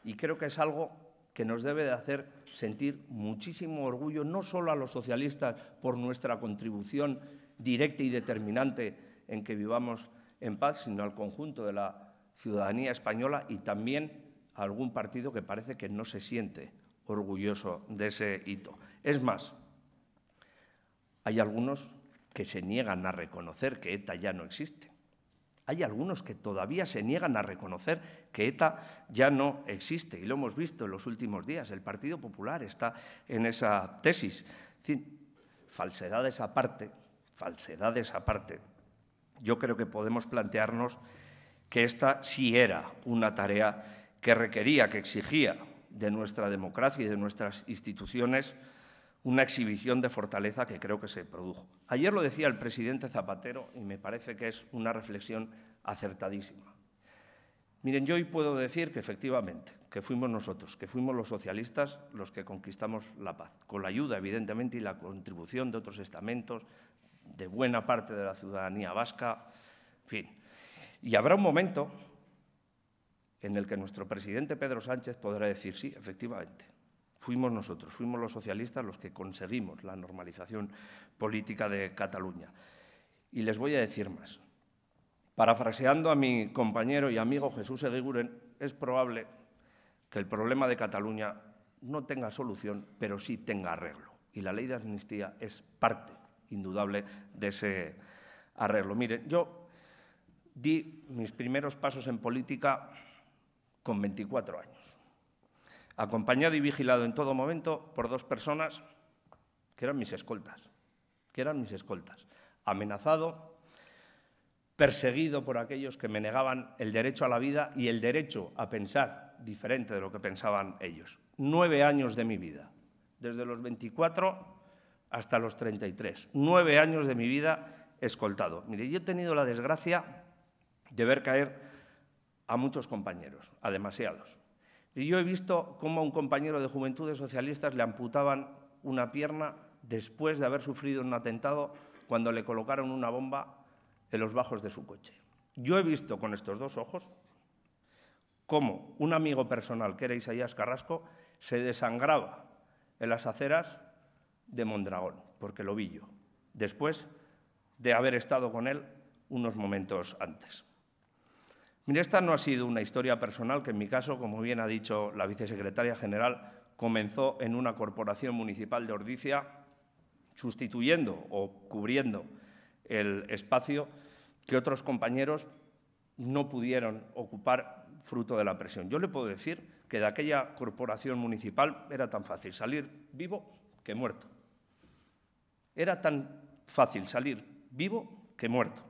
[SPEAKER 3] Y creo que es algo que nos debe de hacer sentir muchísimo orgullo, no solo a los socialistas por nuestra contribución directa y determinante en que vivamos en paz, sino al conjunto de la ciudadanía española y también algún partido que parece que no se siente orgulloso de ese hito. Es más, hay algunos que se niegan a reconocer que ETA ya no existe. Hay algunos que todavía se niegan a reconocer que ETA ya no existe y lo hemos visto en los últimos días. El Partido Popular está en esa tesis. falsedades aparte, falsedades aparte, yo creo que podemos plantearnos que esta sí era una tarea que requería, que exigía de nuestra democracia y de nuestras instituciones una exhibición de fortaleza que creo que se produjo. Ayer lo decía el presidente Zapatero y me parece que es una reflexión acertadísima. Miren, yo hoy puedo decir que efectivamente, que fuimos nosotros, que fuimos los socialistas los que conquistamos la paz, con la ayuda evidentemente y la contribución de otros estamentos, de buena parte de la ciudadanía vasca, en fin. Y habrá un momento en el que nuestro presidente Pedro Sánchez podrá decir, sí, efectivamente, fuimos nosotros, fuimos los socialistas los que conseguimos la normalización política de Cataluña. Y les voy a decir más. Parafraseando a mi compañero y amigo Jesús Eguiguren, es probable que el problema de Cataluña no tenga solución, pero sí tenga arreglo. Y la ley de amnistía es parte indudable de ese arreglo. Miren, yo di mis primeros pasos en política con 24 años, acompañado y vigilado en todo momento por dos personas que eran mis escoltas, que eran mis escoltas, amenazado, perseguido por aquellos que me negaban el derecho a la vida y el derecho a pensar diferente de lo que pensaban ellos. Nueve años de mi vida, desde los 24 hasta los 33, nueve años de mi vida escoltado. Mire, yo he tenido la desgracia de ver caer a muchos compañeros, a demasiados. Y yo he visto cómo a un compañero de Juventudes Socialistas le amputaban una pierna después de haber sufrido un atentado cuando le colocaron una bomba en los bajos de su coche. Yo he visto con estos dos ojos cómo un amigo personal, que era Isaías Carrasco, se desangraba en las aceras de Mondragón, porque lo vi yo, después de haber estado con él unos momentos antes esta no ha sido una historia personal que en mi caso, como bien ha dicho la vicesecretaria general, comenzó en una corporación municipal de Ordicia, sustituyendo o cubriendo el espacio que otros compañeros no pudieron ocupar fruto de la presión. Yo le puedo decir que de aquella corporación municipal era tan fácil salir vivo que muerto. Era tan fácil salir vivo que muerto.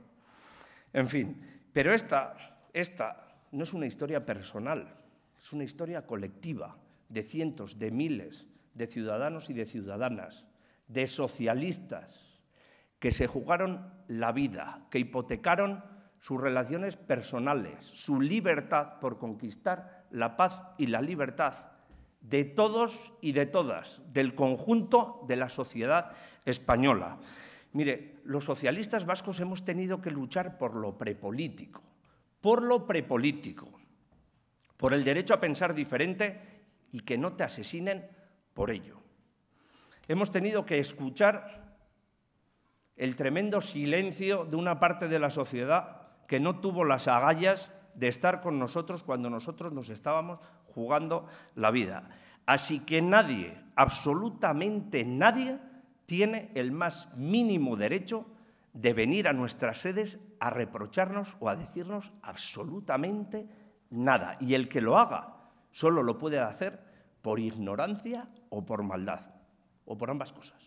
[SPEAKER 3] En fin, pero esta esta no es una historia personal, es una historia colectiva de cientos, de miles de ciudadanos y de ciudadanas, de socialistas, que se jugaron la vida, que hipotecaron sus relaciones personales, su libertad por conquistar la paz y la libertad de todos y de todas, del conjunto de la sociedad española. Mire, los socialistas vascos hemos tenido que luchar por lo prepolítico, por lo prepolítico, por el derecho a pensar diferente y que no te asesinen por ello. Hemos tenido que escuchar el tremendo silencio de una parte de la sociedad que no tuvo las agallas de estar con nosotros cuando nosotros nos estábamos jugando la vida. Así que nadie, absolutamente nadie, tiene el más mínimo derecho de venir a nuestras sedes a reprocharnos o a decirnos absolutamente nada. Y el que lo haga solo lo puede hacer por ignorancia o por maldad, o por ambas cosas.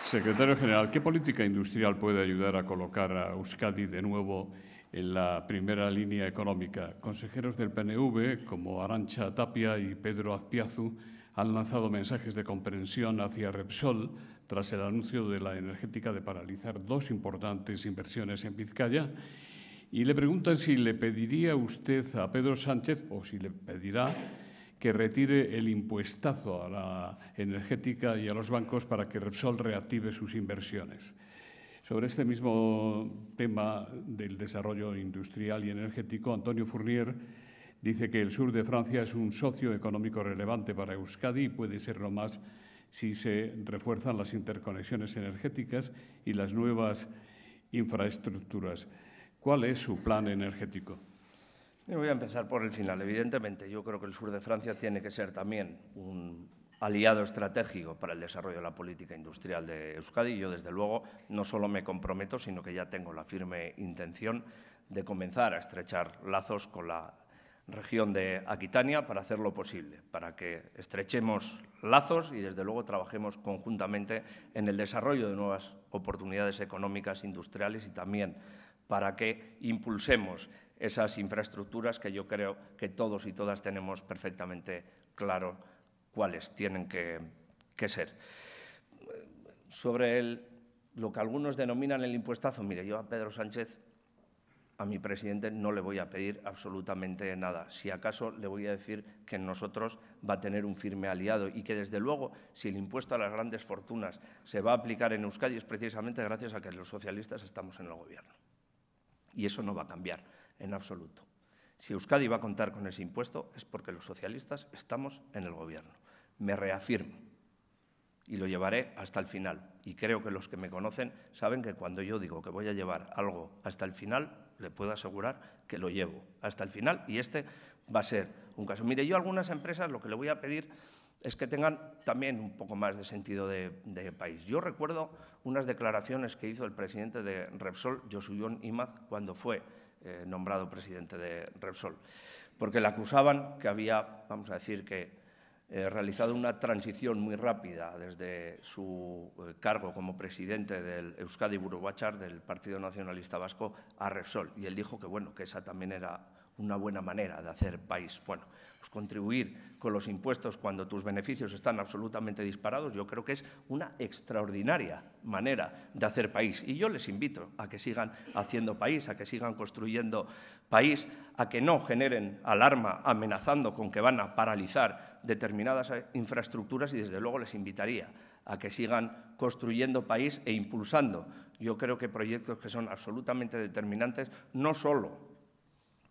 [SPEAKER 2] Secretario General, ¿qué política industrial puede ayudar a colocar a Euskadi de nuevo en la primera línea económica. Consejeros del PNV, como Arancha Tapia y Pedro Azpiazu, han lanzado mensajes de comprensión hacia Repsol tras el anuncio de la energética de paralizar dos importantes inversiones en Vizcaya. Y le preguntan si le pediría usted a Pedro Sánchez, o si le pedirá, que retire el impuestazo a la energética y a los bancos para que Repsol reactive sus inversiones. Sobre este mismo tema del desarrollo industrial y energético, Antonio Fournier dice que el sur de Francia es un socio económico relevante para Euskadi y puede serlo más si se refuerzan las interconexiones energéticas y las nuevas infraestructuras. ¿Cuál es su plan energético?
[SPEAKER 3] Voy a empezar por el final. Evidentemente, yo creo que el sur de Francia tiene que ser también un aliado estratégico para el desarrollo de la política industrial de Euskadi. Yo, desde luego, no solo me comprometo, sino que ya tengo la firme intención de comenzar a estrechar lazos con la región de Aquitania para lo posible, para que estrechemos lazos y desde luego trabajemos conjuntamente en el desarrollo de nuevas oportunidades económicas, industriales y también para que impulsemos esas infraestructuras que yo creo que todos y todas tenemos perfectamente claro cuáles tienen que, ser. Sobre el, lo que algunos denominan el impuestazo, mire, yo a Pedro Sánchez, a mi presidente, no le voy a pedir absolutamente nada. Si acaso le voy a decir que en nosotros va a tener un firme aliado y que, desde luego, si el impuesto a las grandes fortunas se va a aplicar en Euskadi es precisamente gracias a que los socialistas estamos en el Gobierno. Y eso no va a cambiar en absoluto. Si Euskadi va a contar con ese impuesto es porque los socialistas estamos en el gobierno. Me reafirmo y lo llevaré hasta el final. Y creo que los que me conocen saben que cuando yo digo que voy a llevar algo hasta el final, le puedo asegurar que lo llevo hasta el final y este va a ser un caso. Mire, yo a algunas empresas lo que le voy a pedir es que tengan también un poco más de sentido de, país. Yo recuerdo unas declaraciones que hizo el presidente de Repsol, Josuyón Imaz, cuando fue eh, nombrado presidente de Repsol, porque le acusaban que había, vamos a decir, que eh, realizado una transición muy rápida desde su eh, cargo como presidente del Euskadi Burubachar, del Partido Nacionalista Vasco, a Repsol. Y él dijo que, bueno, que esa también era una buena manera de hacer país. Bueno, pues contribuir con los impuestos cuando tus beneficios están absolutamente disparados, yo creo que es una extraordinaria manera de hacer país. Y yo les invito a que sigan haciendo país, a que sigan construyendo país, a que no generen alarma amenazando con que van a paralizar determinadas eh, infraestructuras y desde luego les invitaría a que sigan construyendo país e impulsando. Yo creo que proyectos que son absolutamente determinantes, no solo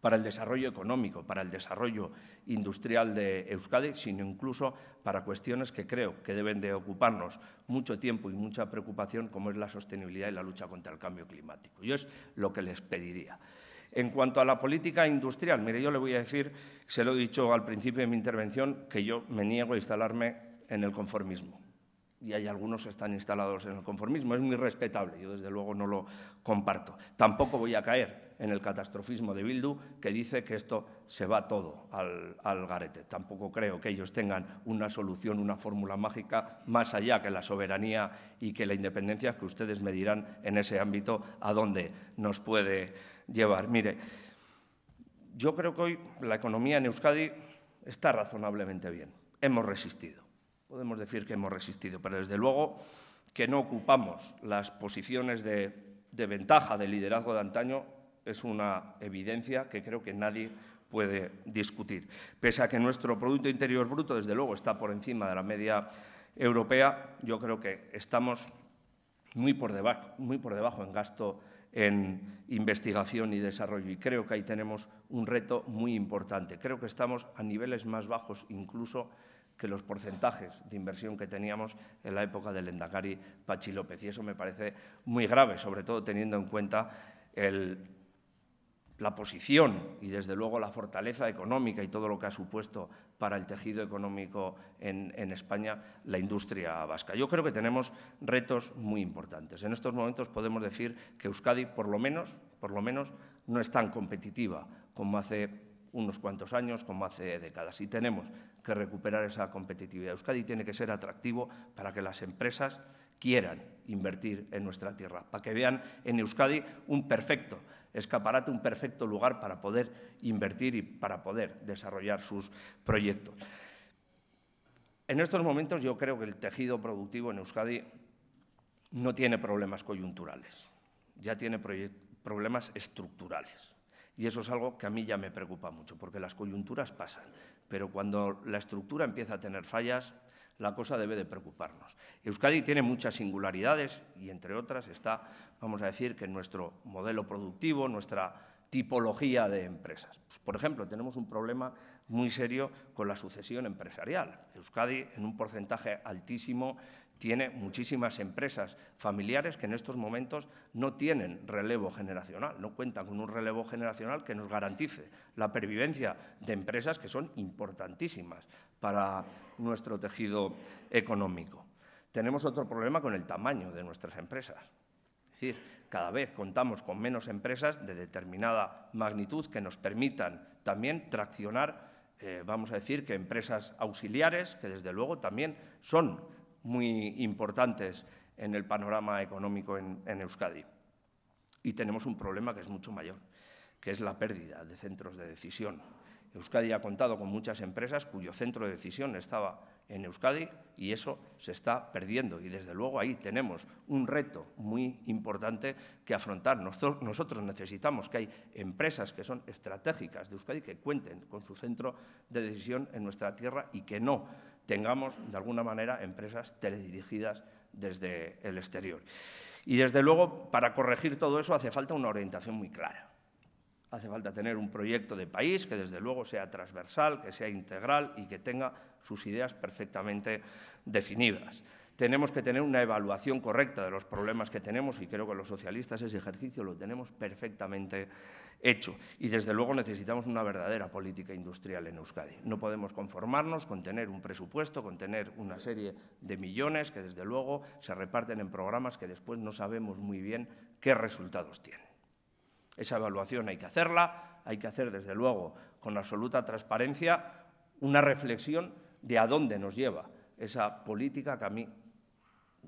[SPEAKER 3] para el desarrollo económico, para el desarrollo industrial de Euskadi, sino incluso para cuestiones que creo que deben de ocuparnos mucho tiempo y mucha preocupación, como es la sostenibilidad y la lucha contra el cambio climático. Yo es lo que les pediría. En cuanto a la política industrial, mire, yo le voy a decir, se lo he dicho al principio de mi intervención, que yo me niego a instalarme en el conformismo y hay algunos que están instalados en el conformismo. Es muy respetable, yo desde luego no lo comparto. Tampoco voy a caer en el catastrofismo de Bildu, que dice que esto se va todo al, garete. Tampoco creo que ellos tengan una solución, una fórmula mágica, más allá que la soberanía y que la independencia, que ustedes me dirán en ese ámbito a dónde nos puede llevar. Mire, yo creo que hoy la economía en Euskadi está razonablemente bien. Hemos resistido podemos decir que hemos resistido, pero desde luego que no ocupamos las posiciones de, ventaja del liderazgo de antaño es una evidencia que creo que nadie puede discutir. Pese a que nuestro Producto Interior Bruto, desde luego, está por encima de la media europea, yo creo que estamos muy por debajo, muy por debajo en gasto en investigación y desarrollo y creo que ahí tenemos un reto muy importante. Creo que estamos a niveles más bajos incluso que los porcentajes de inversión que teníamos en la época del Endacari Pachi Y eso me parece muy grave, sobre todo teniendo en cuenta la posición y, desde luego, la fortaleza económica y todo lo que ha supuesto para el tejido económico en, en, España la industria vasca. Yo creo que tenemos retos muy importantes. En estos momentos podemos decir que Euskadi, por lo menos, por lo menos no es tan competitiva como hace unos cuantos años, como hace décadas. Y tenemos que recuperar esa competitividad. Euskadi tiene que ser atractivo para que las empresas quieran invertir en nuestra tierra, para que vean en Euskadi un perfecto escaparate, un perfecto lugar para poder invertir y para poder desarrollar sus proyectos. En estos momentos yo creo que el tejido productivo en Euskadi no tiene problemas coyunturales, ya tiene problemas estructurales. Y eso es algo que a mí ya me preocupa mucho, porque las coyunturas pasan, pero cuando la estructura empieza a tener fallas, la cosa debe de preocuparnos. Euskadi tiene muchas singularidades y entre otras está, vamos a decir, que nuestro modelo productivo, nuestra tipología de empresas. Pues, por ejemplo, tenemos un problema muy serio con la sucesión empresarial. Euskadi, en un porcentaje altísimo, tiene muchísimas empresas familiares que en estos momentos no tienen relevo generacional, no cuentan con un relevo generacional que nos garantice la pervivencia de empresas que son importantísimas para nuestro tejido económico. Tenemos otro problema con el tamaño de nuestras empresas. Es decir, cada vez contamos con menos empresas de determinada magnitud que nos permitan también traccionar, eh, vamos a decir, que empresas auxiliares, que desde luego también son muy importantes en el panorama económico en, Euskadi. Y tenemos un problema que es mucho mayor, que es la pérdida de centros de decisión. Euskadi ha contado con muchas empresas cuyo centro de decisión estaba en Euskadi y eso se está perdiendo. Y desde luego ahí tenemos un reto muy importante que afrontar. Nosotros necesitamos que hay empresas que son estratégicas de Euskadi que cuenten con su centro de decisión en nuestra tierra y que no tengamos, de alguna manera, empresas teledirigidas desde el exterior. Y, desde luego, para corregir todo eso hace falta una orientación muy clara. Hace falta tener un proyecto de país que, desde luego, sea transversal, que sea integral y que tenga sus ideas perfectamente definidas tenemos que tener una evaluación correcta de los problemas que tenemos y creo que los socialistas ese ejercicio lo tenemos perfectamente hecho. Y desde luego necesitamos una verdadera política industrial en Euskadi. No podemos conformarnos con tener un presupuesto, con tener una serie de millones que desde luego se reparten en programas que después no sabemos muy bien qué resultados tienen. Esa evaluación hay que hacerla, hay que hacer desde luego con absoluta transparencia una reflexión de a dónde nos lleva esa política que a mí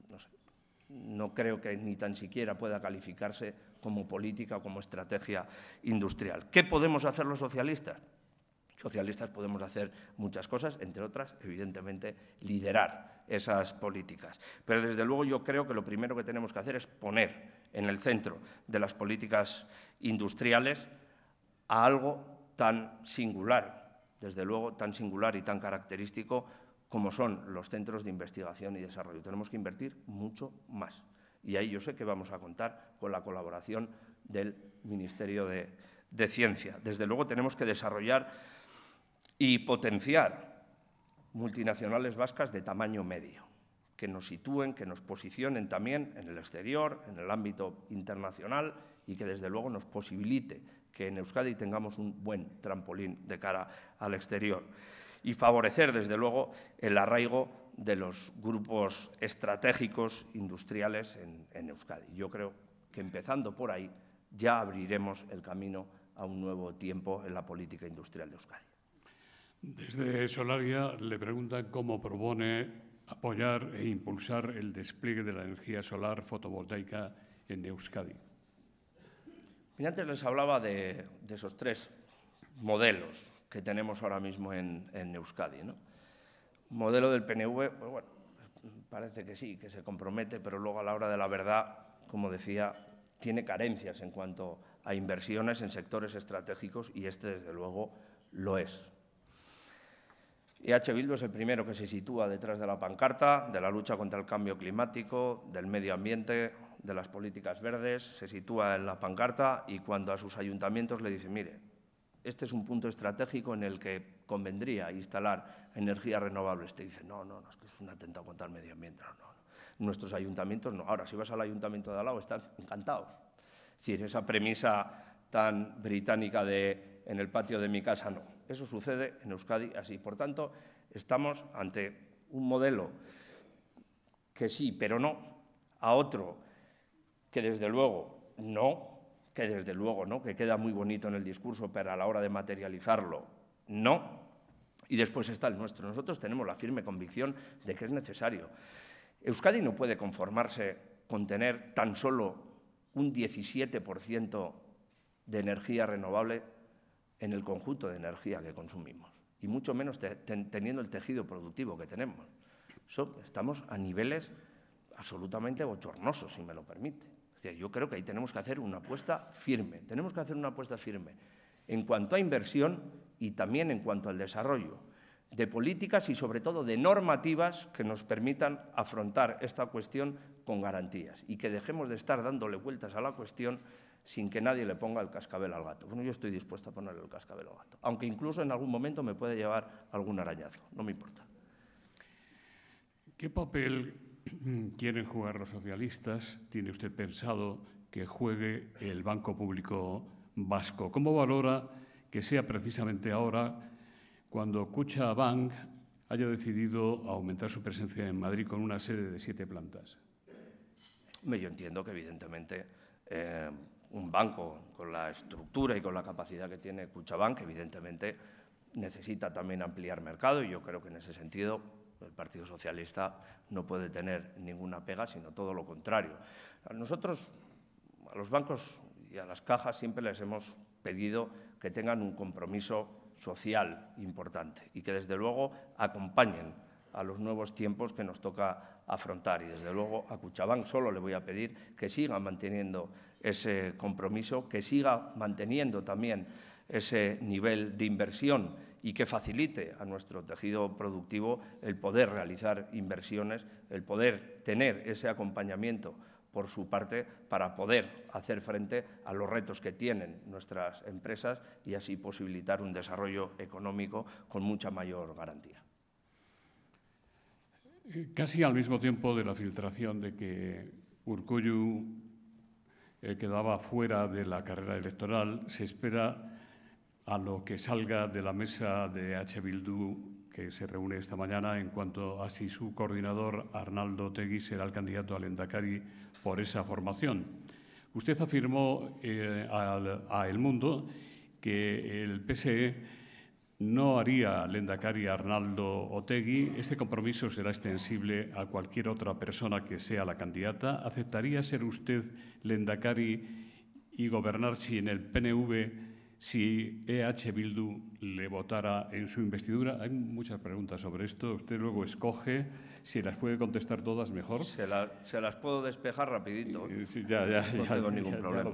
[SPEAKER 3] no, sé, no creo que ni tan siquiera pueda calificarse como política o como estrategia industrial. ¿Qué podemos hacer los socialistas? Socialistas podemos hacer muchas cosas, entre otras, evidentemente, liderar esas políticas. Pero desde luego yo creo que lo primero que tenemos que hacer es poner en el centro de las políticas industriales a algo tan singular, desde luego tan singular y tan característico como son los centros de investigación y desarrollo. Tenemos que invertir mucho más. Y ahí yo sé que vamos a contar con la colaboración del Ministerio de, Ciencia. Desde luego tenemos que desarrollar y potenciar multinacionales vascas de tamaño medio, que nos sitúen, que nos posicionen también en el exterior, en el ámbito internacional y que desde luego nos posibilite que en Euskadi tengamos un buen trampolín de cara al exterior y favorecer, desde luego, el arraigo de los grupos estratégicos industriales en, Euskadi. Yo creo que empezando por ahí ya abriremos el camino a un nuevo tiempo en la política industrial de Euskadi.
[SPEAKER 2] Desde Solaria le preguntan cómo propone apoyar e impulsar el despliegue de la energía solar fotovoltaica
[SPEAKER 3] en Euskadi. antes les hablaba de esos tres modelos que tenemos ahora mismo en, en Euskadi. ¿no? Modelo del PNV, pues bueno, parece que sí, que se compromete, pero luego a la hora de la verdad, como decía, tiene carencias en cuanto a inversiones en sectores estratégicos y este, desde luego, lo es. EH Bildu es el primero que se sitúa detrás de la pancarta de la lucha contra el cambio climático, del medio ambiente, de las políticas verdes, se sitúa en la pancarta y cuando a sus ayuntamientos le dicen, mire, este es un punto estratégico en el que convendría instalar energías renovables. Te dicen, no, no, no, es que es un atentado contra el medio ambiente. Nuestros ayuntamientos no. Ahora, si vas al ayuntamiento de al lado, están encantados. Es decir, esa premisa tan británica de en el patio de mi casa, no. Eso sucede en Euskadi así. Por tanto, estamos ante un modelo que sí, pero no, a otro que desde luego no, que desde luego ¿no? que queda muy bonito en el discurso, pero a la hora de materializarlo, no. Y después está el nuestro. Nosotros tenemos la firme convicción de que es necesario. Euskadi no puede conformarse con tener tan solo un 17% de energía renovable en el conjunto de energía que consumimos, y mucho menos teniendo el tejido productivo que tenemos. estamos a niveles absolutamente bochornosos, si me lo permite yo creo que ahí tenemos que hacer una apuesta firme, tenemos que hacer una apuesta firme en cuanto a inversión y también en cuanto al desarrollo de políticas y sobre todo de normativas que nos permitan afrontar esta cuestión con garantías y que dejemos de estar dándole vueltas a la cuestión sin que nadie le ponga el cascabel al gato. Bueno, yo estoy dispuesto a ponerle el cascabel al gato, aunque incluso en algún momento me puede llevar algún arañazo, no me importa. ¿Qué papel (clears throat) quieren jugar los socialistas, tiene usted
[SPEAKER 2] pensado que juegue el Banco Público Vasco. ¿Cómo valora que sea precisamente ahora cuando Cuchabank haya decidido aumentar su presencia en Madrid con una sede de siete plantas?
[SPEAKER 3] Yo entiendo que evidentemente eh, un banco con la estructura y con la capacidad que tiene Cuchabank, evidentemente necesita también ampliar mercado y yo creo que en ese sentido el Partido Socialista no puede tener ninguna pega, sino todo lo contrario. A nosotros, a los bancos y a las cajas, siempre les hemos pedido que tengan un compromiso social importante y que, desde luego, acompañen a los nuevos tiempos que nos toca afrontar. Y desde luego a Cuchabank solo le voy a pedir que siga manteniendo ese compromiso, que siga manteniendo también ese nivel de inversión y que facilite a nuestro tejido productivo el poder realizar inversiones, el poder tener ese acompañamiento por su parte para poder hacer frente a los retos que tienen nuestras empresas y así posibilitar un desarrollo económico con mucha mayor garantía. Eh, casi al mismo tiempo de la filtración de que Urcuyu
[SPEAKER 2] eh, quedaba fuera de la carrera electoral, se espera a lo que salga de la mesa de H. Bildu que se reúne esta mañana en cuanto a si su coordinador Arnaldo Tegui será el candidato al Endacari por esa formación. Usted afirmó eh, a El Mundo que el PSE no haría Lendakari Arnaldo Otegui. Este compromiso será extensible a cualquier otra persona que sea la candidata. ¿Aceptaría ser usted Lendakari y gobernar si en el PNV si EH Bildu le votara en su investidura? Hay muchas preguntas sobre esto. Usted luego escoge si las puede contestar todas mejor.
[SPEAKER 3] Se, las puedo despejar rapidito. Eh, sí, ya, ya, no tengo ningún problema.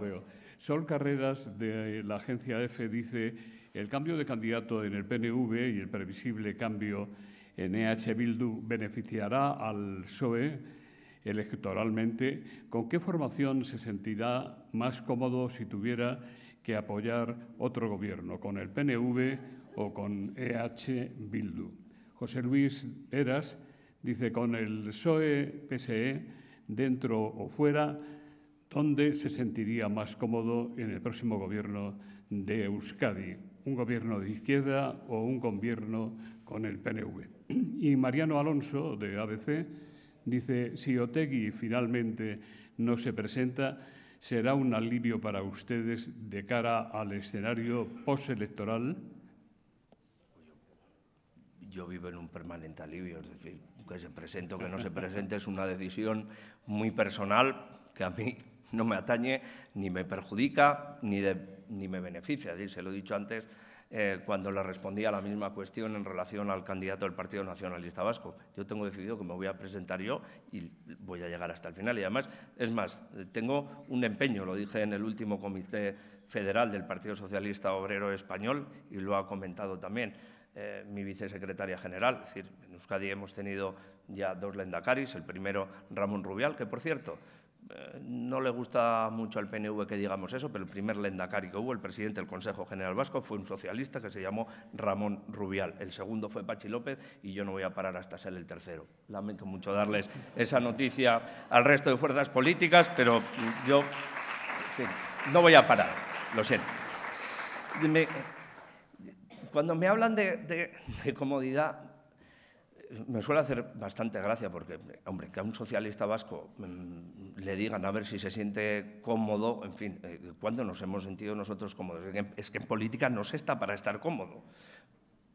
[SPEAKER 2] Sol Carreras de la agencia EFE dice el cambio de candidato en el PNV y el previsible cambio en EH Bildu beneficiará al PSOE electoralmente, ¿con qué formación se sentirá más cómodo si tuviera que apoyar otro gobierno con el PNV o con EH Bildu. José Luis Eras dice, con el PSOE-PSE, e, dentro o fuera, ¿dónde se sentiría más cómodo en el próximo gobierno de Euskadi? ¿Un gobierno de izquierda o un gobierno con el PNV? (clears throat) Y Mariano Alonso, de ABC, dice, si Otegui finalmente no se presenta, será un alivio para ustedes de cara al escenario
[SPEAKER 3] postelectoral? Yo vivo en un permanente alivio, es decir, que se presente o que no se presente es una decisión muy personal que a mí no me atañe, ni me perjudica, ni, ni me beneficia. se lo he dicho antes, eh, cuando le respondía a la misma cuestión en relación al candidato del Partido Nacionalista Vasco. Yo tengo decidido que me voy a presentar yo y voy a llegar hasta el final. Y además, es más, eh, tengo un empeño, lo dije en el último comité federal del Partido Socialista Obrero Español y lo ha comentado también. Eh, mi vicesecretaria general. Es decir, en Euskadi hemos tenido ya dos lendacaris, el primero Ramón Rubial, que por cierto, no le gusta mucho al PNV que digamos eso, pero el primer lendacari que hubo, el presidente del Consejo General Vasco, fue un socialista que se llamó Ramón Rubial. El segundo fue Pachi López y yo no voy a parar hasta ser el tercero. Lamento mucho darles esa noticia al resto de fuerzas políticas, pero yo no voy a parar, lo siento. cuando me hablan de comodidad, me suele hacer bastante gracia porque, hombre, que a un socialista vasco mm, le digan a ver si se siente cómodo, en fin, eh, ¿cuándo nos hemos sentido nosotros cómodos? Es que en política no se está para estar cómodo.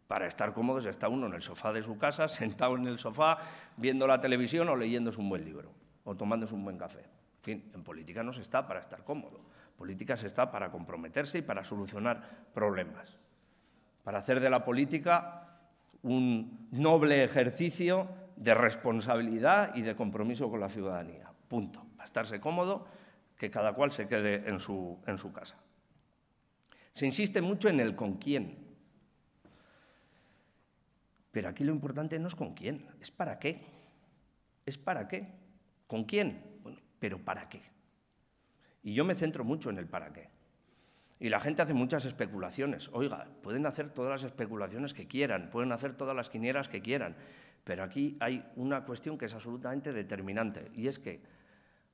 [SPEAKER 3] Para estar cómodos está uno en el sofá de su casa, (laughs) sentado en el sofá, viendo la televisión o leyéndose un buen libro o tomándose un buen café. En fin, en política no se está para estar cómodo. En política se está para comprometerse y para solucionar problemas. Para hacer de la política un noble ejercicio de responsabilidad y de compromiso con la ciudadanía. Punto. Para estarse cómodo, que cada cual se quede en su, en su casa. Se insiste mucho en el con quién. Pero aquí lo importante no es con quién, es para qué. ¿Es para qué? ¿Con quién? Bueno, pero para qué. Y yo me centro mucho en el para qué. Y la gente hace muchas especulaciones. Oiga, pueden hacer todas las especulaciones que quieran, pueden hacer todas las quinieras que quieran, pero aquí hay una cuestión que es absolutamente determinante y es que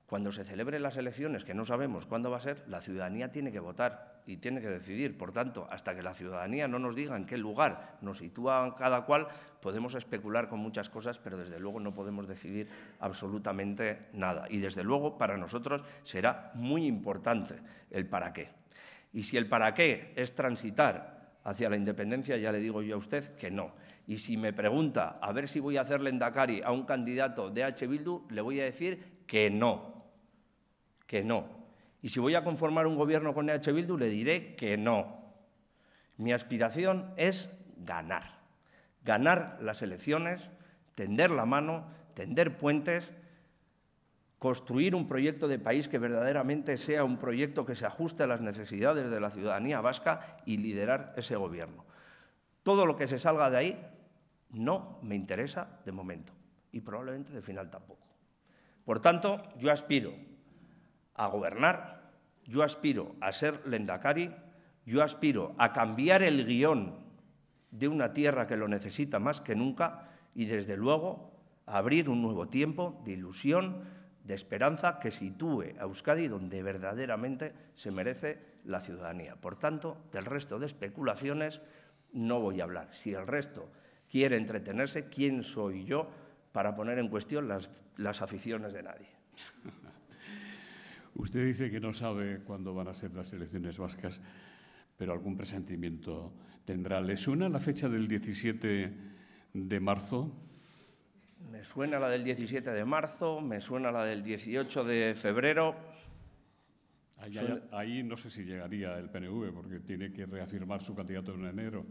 [SPEAKER 3] cuando se celebren las elecciones, que no sabemos cuándo va a ser, la ciudadanía tiene que votar y tiene que decidir. Por tanto, hasta que la ciudadanía no nos diga en qué lugar nos sitúa cada cual, podemos especular con muchas cosas, pero desde luego no podemos decidir absolutamente nada. Y desde luego para nosotros será muy importante el para qué. Y si el para qué es transitar hacia la independencia, ya le digo yo a usted que no. Y si me pregunta a ver si voy a hacerle endacari a un candidato de H. Bildu, le voy a decir que no, que no. Y si voy a conformar un gobierno con H. Bildu, le diré que no. Mi aspiración es ganar, ganar las elecciones, tender la mano, tender puentes construir un proyecto de país que verdaderamente sea un proyecto que se ajuste a las necesidades de la ciudadanía vasca y liderar ese gobierno. Todo lo que se salga de ahí no me interesa de momento y probablemente de final tampoco. Por tanto, yo aspiro a gobernar, yo aspiro a ser lendakari, yo aspiro a cambiar el guión de una tierra que lo necesita más que nunca y desde luego a abrir un nuevo tiempo de ilusión, de esperanza que sitúe a Euskadi donde verdaderamente se merece la ciudadanía. Por tanto, del resto de especulaciones no voy a hablar. Si el resto quiere entretenerse, ¿quién soy yo para poner en cuestión las, aficiones de nadie? (laughs)
[SPEAKER 2] Usted dice que no sabe cuándo van a ser las elecciones vascas, pero algún presentimiento tendrá. ¿Les una la fecha del 17 de marzo?
[SPEAKER 3] Me suena la del 17 de marzo, me suena la del 18 de febrero.
[SPEAKER 2] Ahí, no sé si llegaría el PNV, porque tiene que reafirmar su candidato en enero.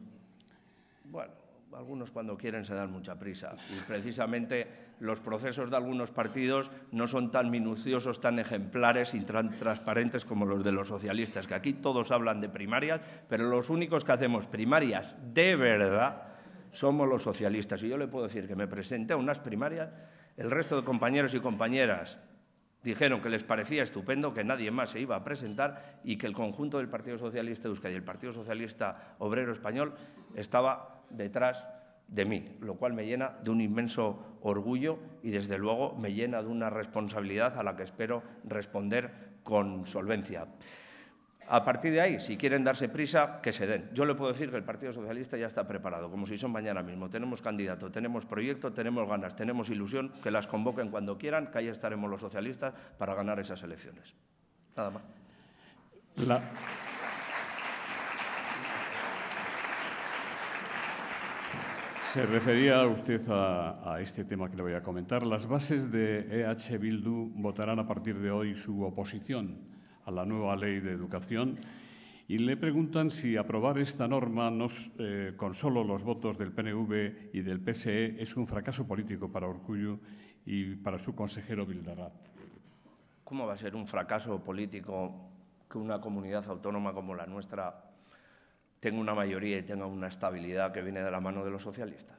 [SPEAKER 2] Bueno,
[SPEAKER 3] algunos cuando quieren se dan mucha prisa. Y precisamente los procesos de algunos partidos no son tan minuciosos, tan ejemplares y tan transparentes como los de los socialistas, que aquí todos hablan de primarias, pero los únicos que hacemos primarias de verdad somos los socialistas. Y yo le puedo decir que me presenté a unas primarias, el resto de compañeros y compañeras dijeron que les parecía estupendo, que nadie más se iba a presentar y que el conjunto del Partido Socialista de Euskadi y el Partido Socialista Obrero Español estaba detrás de mí, lo cual me llena de un inmenso orgullo y desde luego me llena de una responsabilidad a la que espero responder con solvencia. A partir de ahí, si quieren darse prisa, que se den. Yo le puedo decir que el Partido Socialista ya está preparado, como si son mañana mismo. Tenemos candidato, tenemos proyecto, tenemos ganas, tenemos ilusión, que las convoquen cuando quieran, que ahí estaremos los socialistas para ganar esas elecciones. Nada más.
[SPEAKER 2] Se refería usted a, este tema que le voy a comentar. Las bases de EH Bildu votarán a partir de hoy su oposición a la nueva ley de educación y le preguntan si aprobar esta norma eh, con solo los votos del PNV y del PSE es un fracaso político para Orcuyo y para su consejero Bildarat.
[SPEAKER 3] ¿Cómo va a ser un fracaso político que una comunidad autónoma como la nuestra tenga una mayoría y tenga una estabilidad que viene de la mano de los socialistas?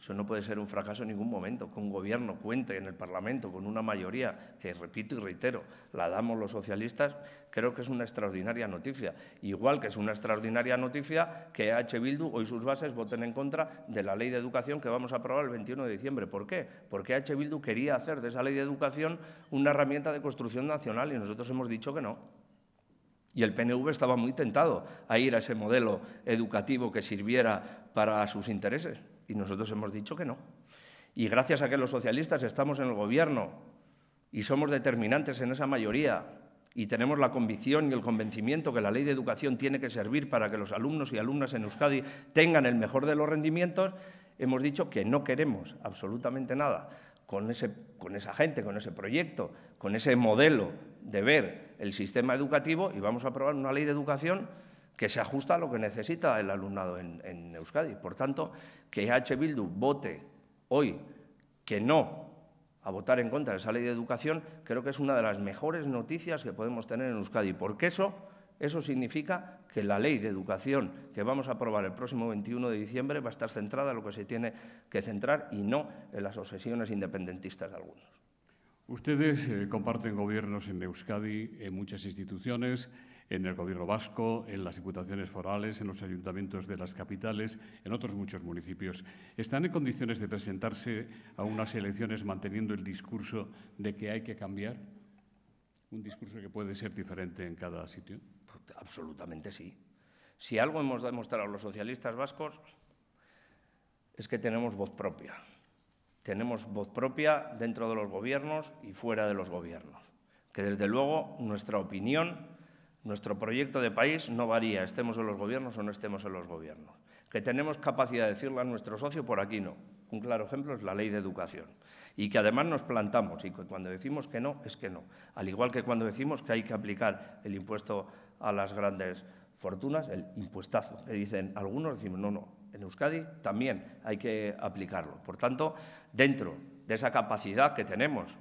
[SPEAKER 3] Eso no puede ser un fracaso en ningún momento. Que un gobierno cuente en el Parlamento con una mayoría que, repito y reitero, la damos los socialistas, creo que es una extraordinaria noticia. Igual que es una extraordinaria noticia que H. Bildu hoy sus bases voten en contra de la ley de educación que vamos a aprobar el 21 de diciembre. ¿Por qué? Porque H. Bildu quería hacer de esa ley de educación una herramienta de construcción nacional y nosotros hemos dicho que no. Y el PNV estaba muy tentado a ir a ese modelo educativo que sirviera para sus intereses y nosotros hemos dicho que no. Y gracias a que los socialistas estamos en el gobierno y somos determinantes en esa mayoría y tenemos la convicción y el convencimiento que la ley de educación tiene que servir para que los alumnos y alumnas en Euskadi tengan el mejor de los rendimientos, hemos dicho que no queremos absolutamente nada con, con esa gente, con ese proyecto, con ese modelo de ver el sistema educativo y vamos a aprobar una ley de educación que se ajusta a lo que necesita el alumnado en, Euskadi. Por tanto, que e H. Bildu vote hoy que no a votar en contra de esa ley de educación, creo que es una de las mejores noticias que podemos tener en Euskadi, porque eso, eso significa que la ley de educación que vamos a aprobar el próximo 21 de diciembre va a estar centrada en lo que se tiene que centrar y no en las obsesiones independentistas de algunos.
[SPEAKER 2] Ustedes eh, comparten gobiernos en Euskadi, en muchas instituciones en el Gobierno vasco, en las diputaciones forales, en los ayuntamientos de las capitales, en otros muchos municipios. ¿Están en condiciones de presentarse a unas elecciones manteniendo el discurso de que hay que cambiar? ¿Un discurso que puede ser diferente en cada sitio?
[SPEAKER 3] Pues, absolutamente sí. Si algo hemos demostrado los socialistas vascos es que tenemos voz propia. Tenemos voz propia dentro de los gobiernos y fuera de los gobiernos. Que desde luego nuestra opinión nuestro proyecto de país no varía, estemos en los gobiernos o no estemos en los gobiernos. Que tenemos capacidad de decirle a nuestro socio, por aquí no. Un claro ejemplo es la ley de educación. Y que además nos plantamos y cuando decimos que no, es que no. Al igual que cuando decimos que hay que aplicar el impuesto a las grandes fortunas, el impuestazo, que dicen algunos, decimos no, no. En Euskadi también hay que aplicarlo. Por tanto, dentro de esa capacidad que tenemos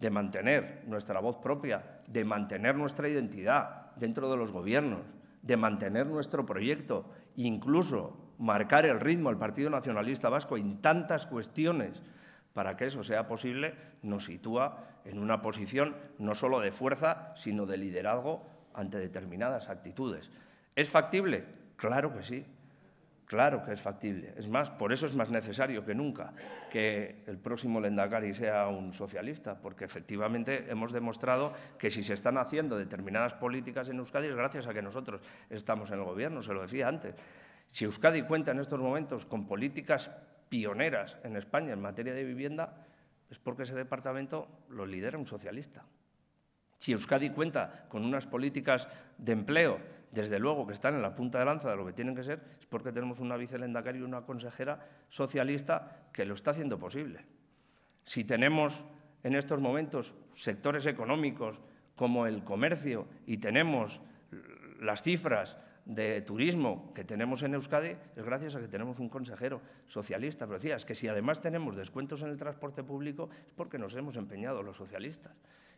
[SPEAKER 3] de mantener nuestra voz propia, de mantener nuestra identidad, dentro de los gobiernos, de mantener nuestro proyecto, incluso marcar el ritmo al Partido Nacionalista Vasco en tantas cuestiones para que eso sea posible, nos sitúa en una posición no solo de fuerza, sino de liderazgo ante determinadas actitudes. ¿Es factible? Claro que sí. Claro que es factible. Es más, por eso es más necesario que nunca que el próximo Lendakari sea un socialista, porque efectivamente hemos demostrado que si se están haciendo determinadas políticas en Euskadi es gracias a que nosotros estamos en el gobierno, se lo decía antes. Si Euskadi cuenta en estos momentos con políticas pioneras en España en materia de vivienda, es porque ese departamento lo lidera un socialista. Si Euskadi cuenta con unas políticas de empleo desde luego que están en la punta de lanza de lo que tienen que ser, es porque tenemos una que y una consejera socialista que lo está haciendo posible. Si tenemos en estos momentos sectores económicos como el comercio y tenemos las cifras de turismo que tenemos en Euskadi es gracias a que tenemos un consejero socialista. Pero decía, es que si además tenemos descuentos en el transporte público es porque nos hemos empeñado los socialistas.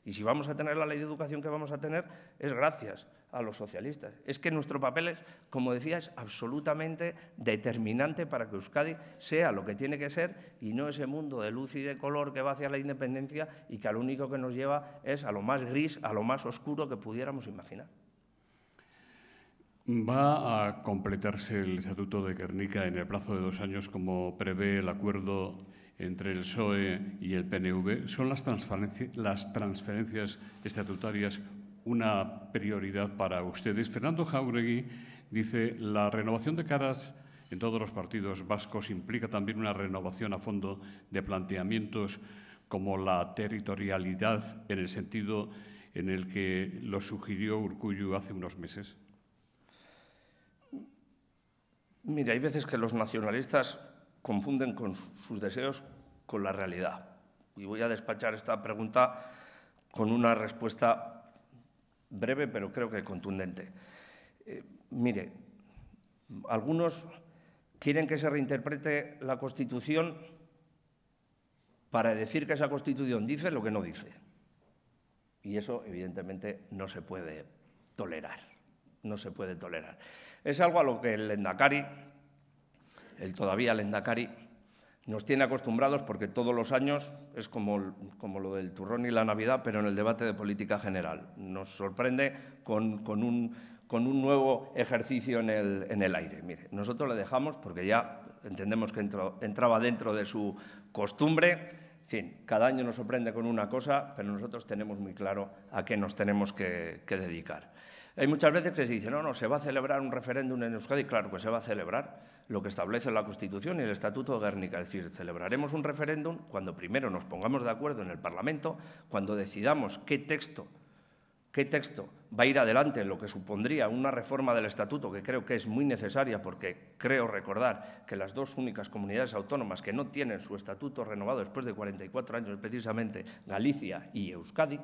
[SPEAKER 3] Y si vamos a tener la ley de educación que vamos a tener es gracias a los socialistas. Es que nuestro papel, es, como decía, es absolutamente determinante para que Euskadi sea lo que tiene que ser y no ese mundo de luz y de color que va hacia la independencia y que lo único que nos lleva es a lo más gris, a lo más oscuro que pudiéramos imaginar.
[SPEAKER 2] Va a completarse el Estatuto de Guernica en el plazo de dos años, como prevé el acuerdo entre el PSOE y el PNV. ¿Son las, transferencias estatutarias una prioridad para ustedes. Fernando Jauregui dice, la renovación de caras en todos los partidos vascos implica también una renovación a fondo de planteamientos como la territorialidad en el sentido en el que
[SPEAKER 3] lo sugirió Urcuyu hace unos meses. Mira, hay veces que los nacionalistas confunden con sus deseos con la realidad. Y voy a despachar esta pregunta con una respuesta breve, pero creo que contundente. Eh, mire, algunos quieren que se reinterprete la Constitución para decir que esa Constitución dice lo que no dice. Y eso, evidentemente, no se puede tolerar. No se puede tolerar. Es algo a lo que el Endacari, el todavía Endacari, nos tiene acostumbrados porque todos los años es como, lo del turrón y la Navidad, pero en el debate de política general. Nos sorprende con, con, un, nuevo ejercicio en el, aire. Mire, nosotros le dejamos porque ya entendemos que entraba dentro de su costumbre. fin, cada año nos sorprende con una cosa, pero nosotros tenemos muy claro a qué nos tenemos que, que dedicar.
[SPEAKER 1] Hay muchas veces que se dice, no, no,
[SPEAKER 3] se va a celebrar un referéndum en Euskadi, claro que se va a celebrar, lo que establece la Constitución y el Estatuto de Guernica. Es decir, celebraremos un referéndum cuando primero nos pongamos de acuerdo en el Parlamento, cuando decidamos qué texto, qué texto va a ir adelante en lo que supondría una reforma del Estatuto, que creo que es muy necesaria porque creo recordar que las dos únicas comunidades autónomas que no tienen su Estatuto renovado después de 44 años, precisamente Galicia y Euskadi.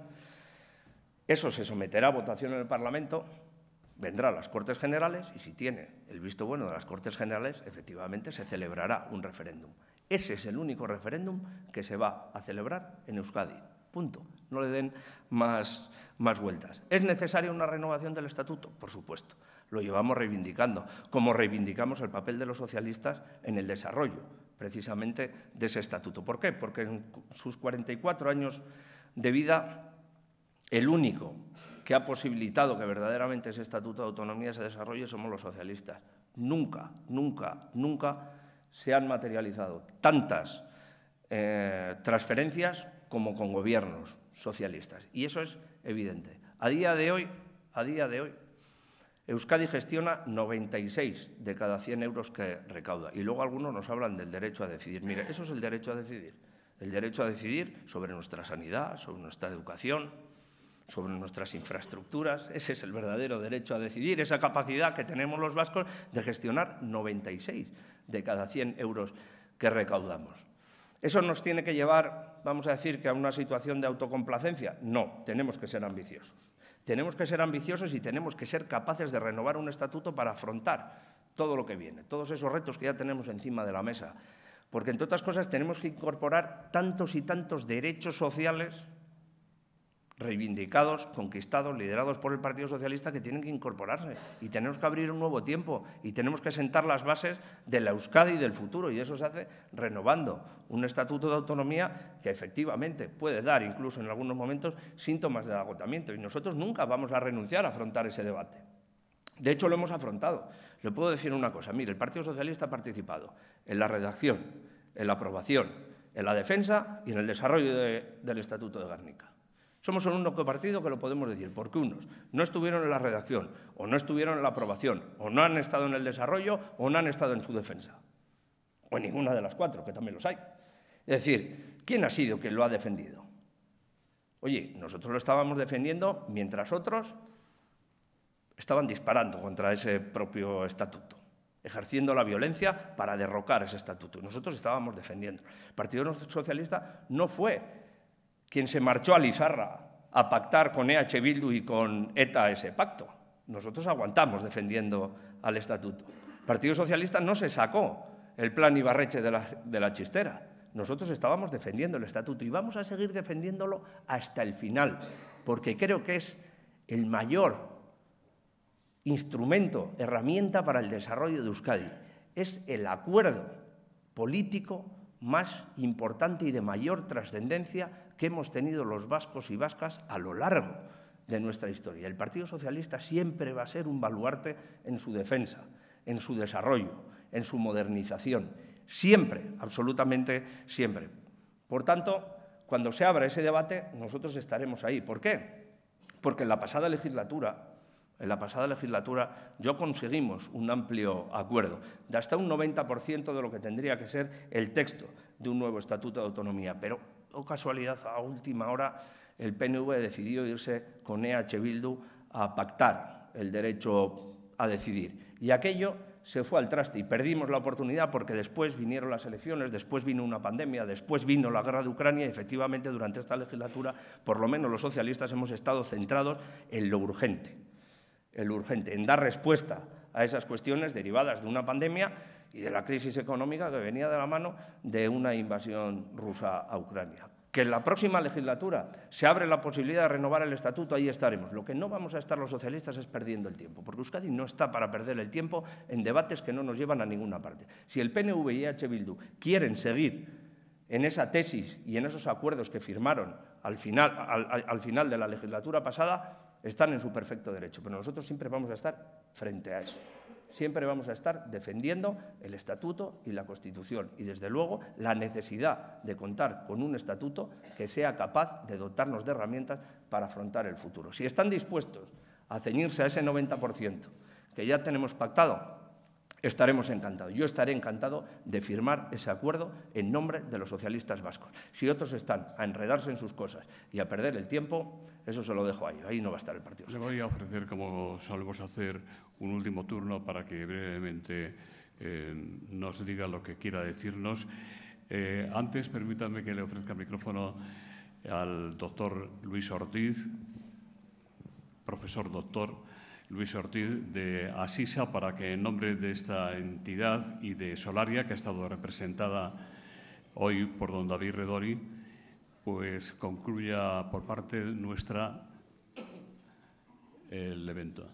[SPEAKER 3] Eso se someterá a votación en el Parlamento vendrá las Cortes Generales y si tiene el visto bueno de las Cortes Generales, efectivamente se celebrará un referéndum. Ese es el único referéndum que se va a celebrar en Euskadi. Punto. No le den más, más vueltas. ¿Es necesaria una renovación del estatuto? Por supuesto. Lo llevamos reivindicando, como reivindicamos el papel de los socialistas en el desarrollo precisamente de ese estatuto. ¿Por qué? Porque en sus 44 años de vida, el único que ha posibilitado que verdaderamente ese Estatuto de Autonomía se desarrolle somos los socialistas. Nunca, nunca, nunca se han materializado tantas eh, transferencias como con gobiernos socialistas. Y eso es evidente. A día de hoy, a día de hoy, Euskadi gestiona 96 de cada 100 euros que recauda. Y luego algunos nos hablan del derecho a decidir. Mire, eso es el derecho a decidir. El derecho a decidir sobre nuestra sanidad, sobre nuestra educación, sobre nuestras infraestructuras. Ese es el verdadero derecho a decidir, esa capacidad que tenemos los vascos de gestionar 96 de cada 100 euros que recaudamos. ¿Eso nos tiene que llevar, vamos a decir, que a una situación de autocomplacencia? No, tenemos que ser ambiciosos. Tenemos que ser ambiciosos y tenemos que ser capaces de renovar un estatuto para afrontar todo lo que viene, todos esos retos que ya tenemos encima de la mesa. Porque, entre otras cosas, tenemos que incorporar tantos y tantos derechos sociales reivindicados, conquistados, liderados por el Partido Socialista que tienen que incorporarse y tenemos que abrir un nuevo tiempo y tenemos que sentar las bases de la Euskadi y del futuro y eso se hace renovando un estatuto de autonomía que efectivamente puede dar incluso en algunos momentos síntomas de agotamiento y nosotros nunca vamos a renunciar a afrontar ese debate. De hecho, lo hemos afrontado. Le puedo decir una cosa. Mire, el Partido Socialista ha participado en la redacción, en la aprobación, en la defensa y en el desarrollo del Estatuto de Gárnica. Somos el único partido que lo podemos decir, porque unos no estuvieron en la redacción, o no estuvieron en la aprobación, o no han estado en el desarrollo, o no han estado en su defensa. O en ninguna de las cuatro, que también los hay. Es decir, ¿quién ha sido quien lo ha defendido? Oye, nosotros lo estábamos defendiendo mientras otros estaban disparando contra ese propio estatuto, ejerciendo la violencia para derrocar ese estatuto. Nosotros estábamos defendiendo. El Partido Socialista no fue quien se marchó a Lizarra a pactar con EH Bildu y con ETA ese pacto. Nosotros aguantamos defendiendo al estatuto. El Partido Socialista no se sacó el plan Ibarreche de la, de la chistera. Nosotros estábamos defendiendo el estatuto y vamos a seguir defendiéndolo hasta el final, porque creo que es el mayor instrumento, herramienta para el desarrollo de Euskadi. Es el acuerdo político más importante y de mayor trascendencia que hemos tenido los vascos y vascas a lo largo de nuestra historia. El Partido Socialista siempre va a ser un baluarte en su defensa, en su desarrollo, en su modernización. Siempre, absolutamente siempre. Por tanto, cuando se abra ese debate, nosotros estaremos ahí. ¿Por qué? Porque en la pasada legislatura, en la pasada legislatura yo conseguimos un amplio acuerdo de hasta un 90% de lo que tendría que ser el texto de un nuevo Estatuto de Autonomía. Pero o casualidad, a última hora, el PNV decidió irse con EH Bildu a pactar el derecho a decidir. Y aquello se fue al traste y perdimos la oportunidad porque después vinieron las elecciones, después vino una pandemia, después vino la guerra de Ucrania y efectivamente durante esta legislatura, por lo menos los socialistas hemos estado centrados en lo urgente, en lo urgente, en dar respuesta a esas cuestiones derivadas de una pandemia y de la crisis económica que venía de la mano de una invasión rusa a Ucrania. Que en la próxima legislatura se abre la posibilidad de renovar el estatuto, ahí estaremos. Lo que no vamos a estar los socialistas es perdiendo el tiempo, porque Euskadi no está para perder el tiempo en debates que no nos llevan a ninguna parte. Si el PNV y H. Bildu quieren seguir en esa tesis y en esos acuerdos que firmaron al final, al final de la legislatura pasada, están en su perfecto derecho, pero nosotros siempre vamos a estar frente a eso siempre vamos a estar defendiendo el Estatuto y la Constitución y, desde luego, la necesidad de contar con un Estatuto que sea capaz de dotarnos de herramientas para afrontar el futuro. Si están dispuestos a ceñirse a ese 90% que ya tenemos pactado, estaremos encantados. Yo estaré encantado de firmar ese acuerdo en nombre de los socialistas vascos. Si otros están a enredarse en sus cosas y a perder el tiempo, eso se lo dejo ahí. Ahí no va a estar el Partido
[SPEAKER 2] Le voy a ofrecer, como solemos hacer, un último turno para que brevemente eh, nos diga lo que quiera decirnos. Eh, antes, permítanme que le ofrezca el micrófono al doctor Luis Ortiz, profesor doctor Luis Ortiz de Asisa para que en nombre de esta entidad y de Solaria, que ha estado representada hoy por don David Redori, pues concluya por parte nuestra el evento.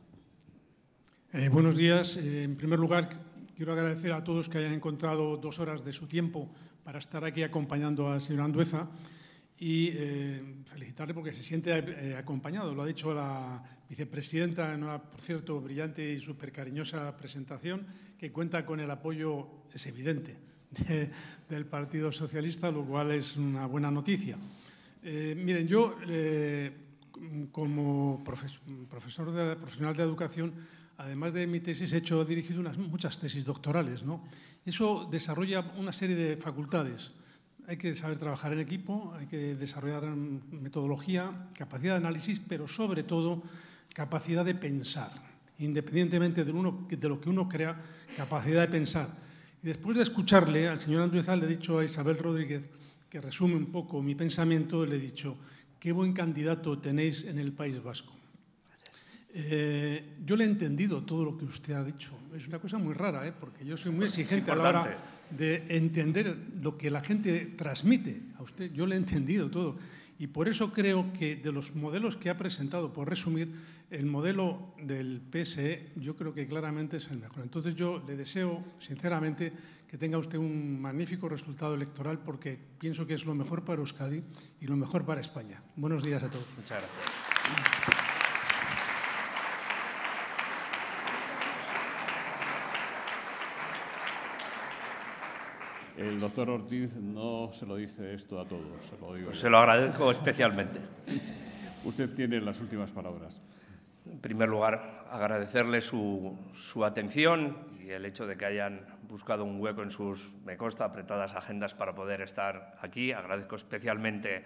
[SPEAKER 4] Eh, buenos días. Eh, en primer lugar, quiero agradecer a todos que hayan encontrado dos horas de su tiempo para estar aquí acompañando al señora Andueza y eh, felicitarle porque se siente eh, acompañado. Lo ha dicho la vicepresidenta en una, por cierto, brillante y súper cariñosa presentación, que cuenta con el apoyo, es evidente, del Partido Socialista, lo cual es una buena noticia. Eh, miren, yo como profesor de, profesional de educación, además de mi tesis, he hecho, dirigido unas, muchas tesis doctorales. ¿no? Eso desarrolla una serie de facultades hay que saber trabajar en equipo, hay que desarrollar metodología, capacidad de análisis, pero sobre todo capacidad de pensar, independientemente de, lo que uno crea, capacidad de pensar. Y después de escucharle al señor Andújar, le he dicho a Isabel Rodríguez, que resume un poco mi pensamiento, le he dicho, qué buen candidato tenéis en el País Vasco. Eh, yo le he entendido todo lo que usted ha dicho. Es una cosa muy rara, ¿eh? porque yo soy muy exigente a de entender lo que la gente transmite a usted. Yo le he entendido todo. Y por eso creo que de los modelos que ha presentado, por resumir, el modelo del PSE yo creo que claramente es el mejor. Entonces yo le deseo sinceramente que tenga usted un magnífico resultado electoral porque pienso que es lo mejor para Euskadi y lo mejor para España. Buenos días a todos. Muchas gracias.
[SPEAKER 2] El doctor Ortiz no se lo dice esto a todos,
[SPEAKER 3] se lo agradezco especialmente. Usted tiene las últimas palabras. En primer lugar, agradecerle su, atención y el hecho de que hayan buscado un hueco en sus, me consta, apretadas agendas para poder estar aquí. Agradezco especialmente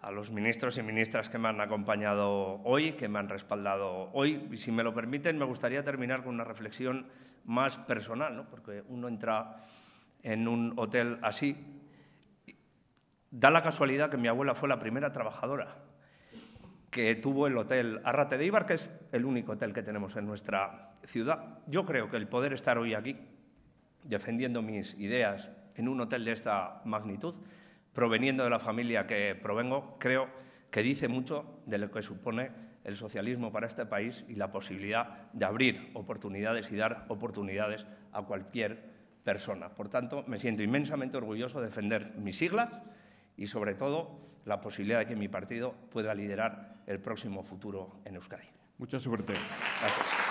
[SPEAKER 3] a los ministros y ministras que me han acompañado hoy, que me han respaldado hoy. Y si me lo permiten, me gustaría terminar con una reflexión más personal, porque uno entra en un hotel así. Da la casualidad que mi abuela fue la primera trabajadora que tuvo el hotel Arrate de Ibar, que es el único hotel que tenemos en nuestra ciudad. Yo creo que el poder estar hoy aquí defendiendo mis ideas en un hotel de esta magnitud, proveniendo de la familia que provengo, creo que dice mucho de lo que supone el socialismo para este país y la posibilidad de abrir oportunidades y dar oportunidades a cualquier persona. Por tanto, me siento inmensamente orgulloso de defender mis siglas y, sobre todo, la posibilidad de que mi partido pueda liderar el próximo futuro en Euskadi. Muchas Gracias.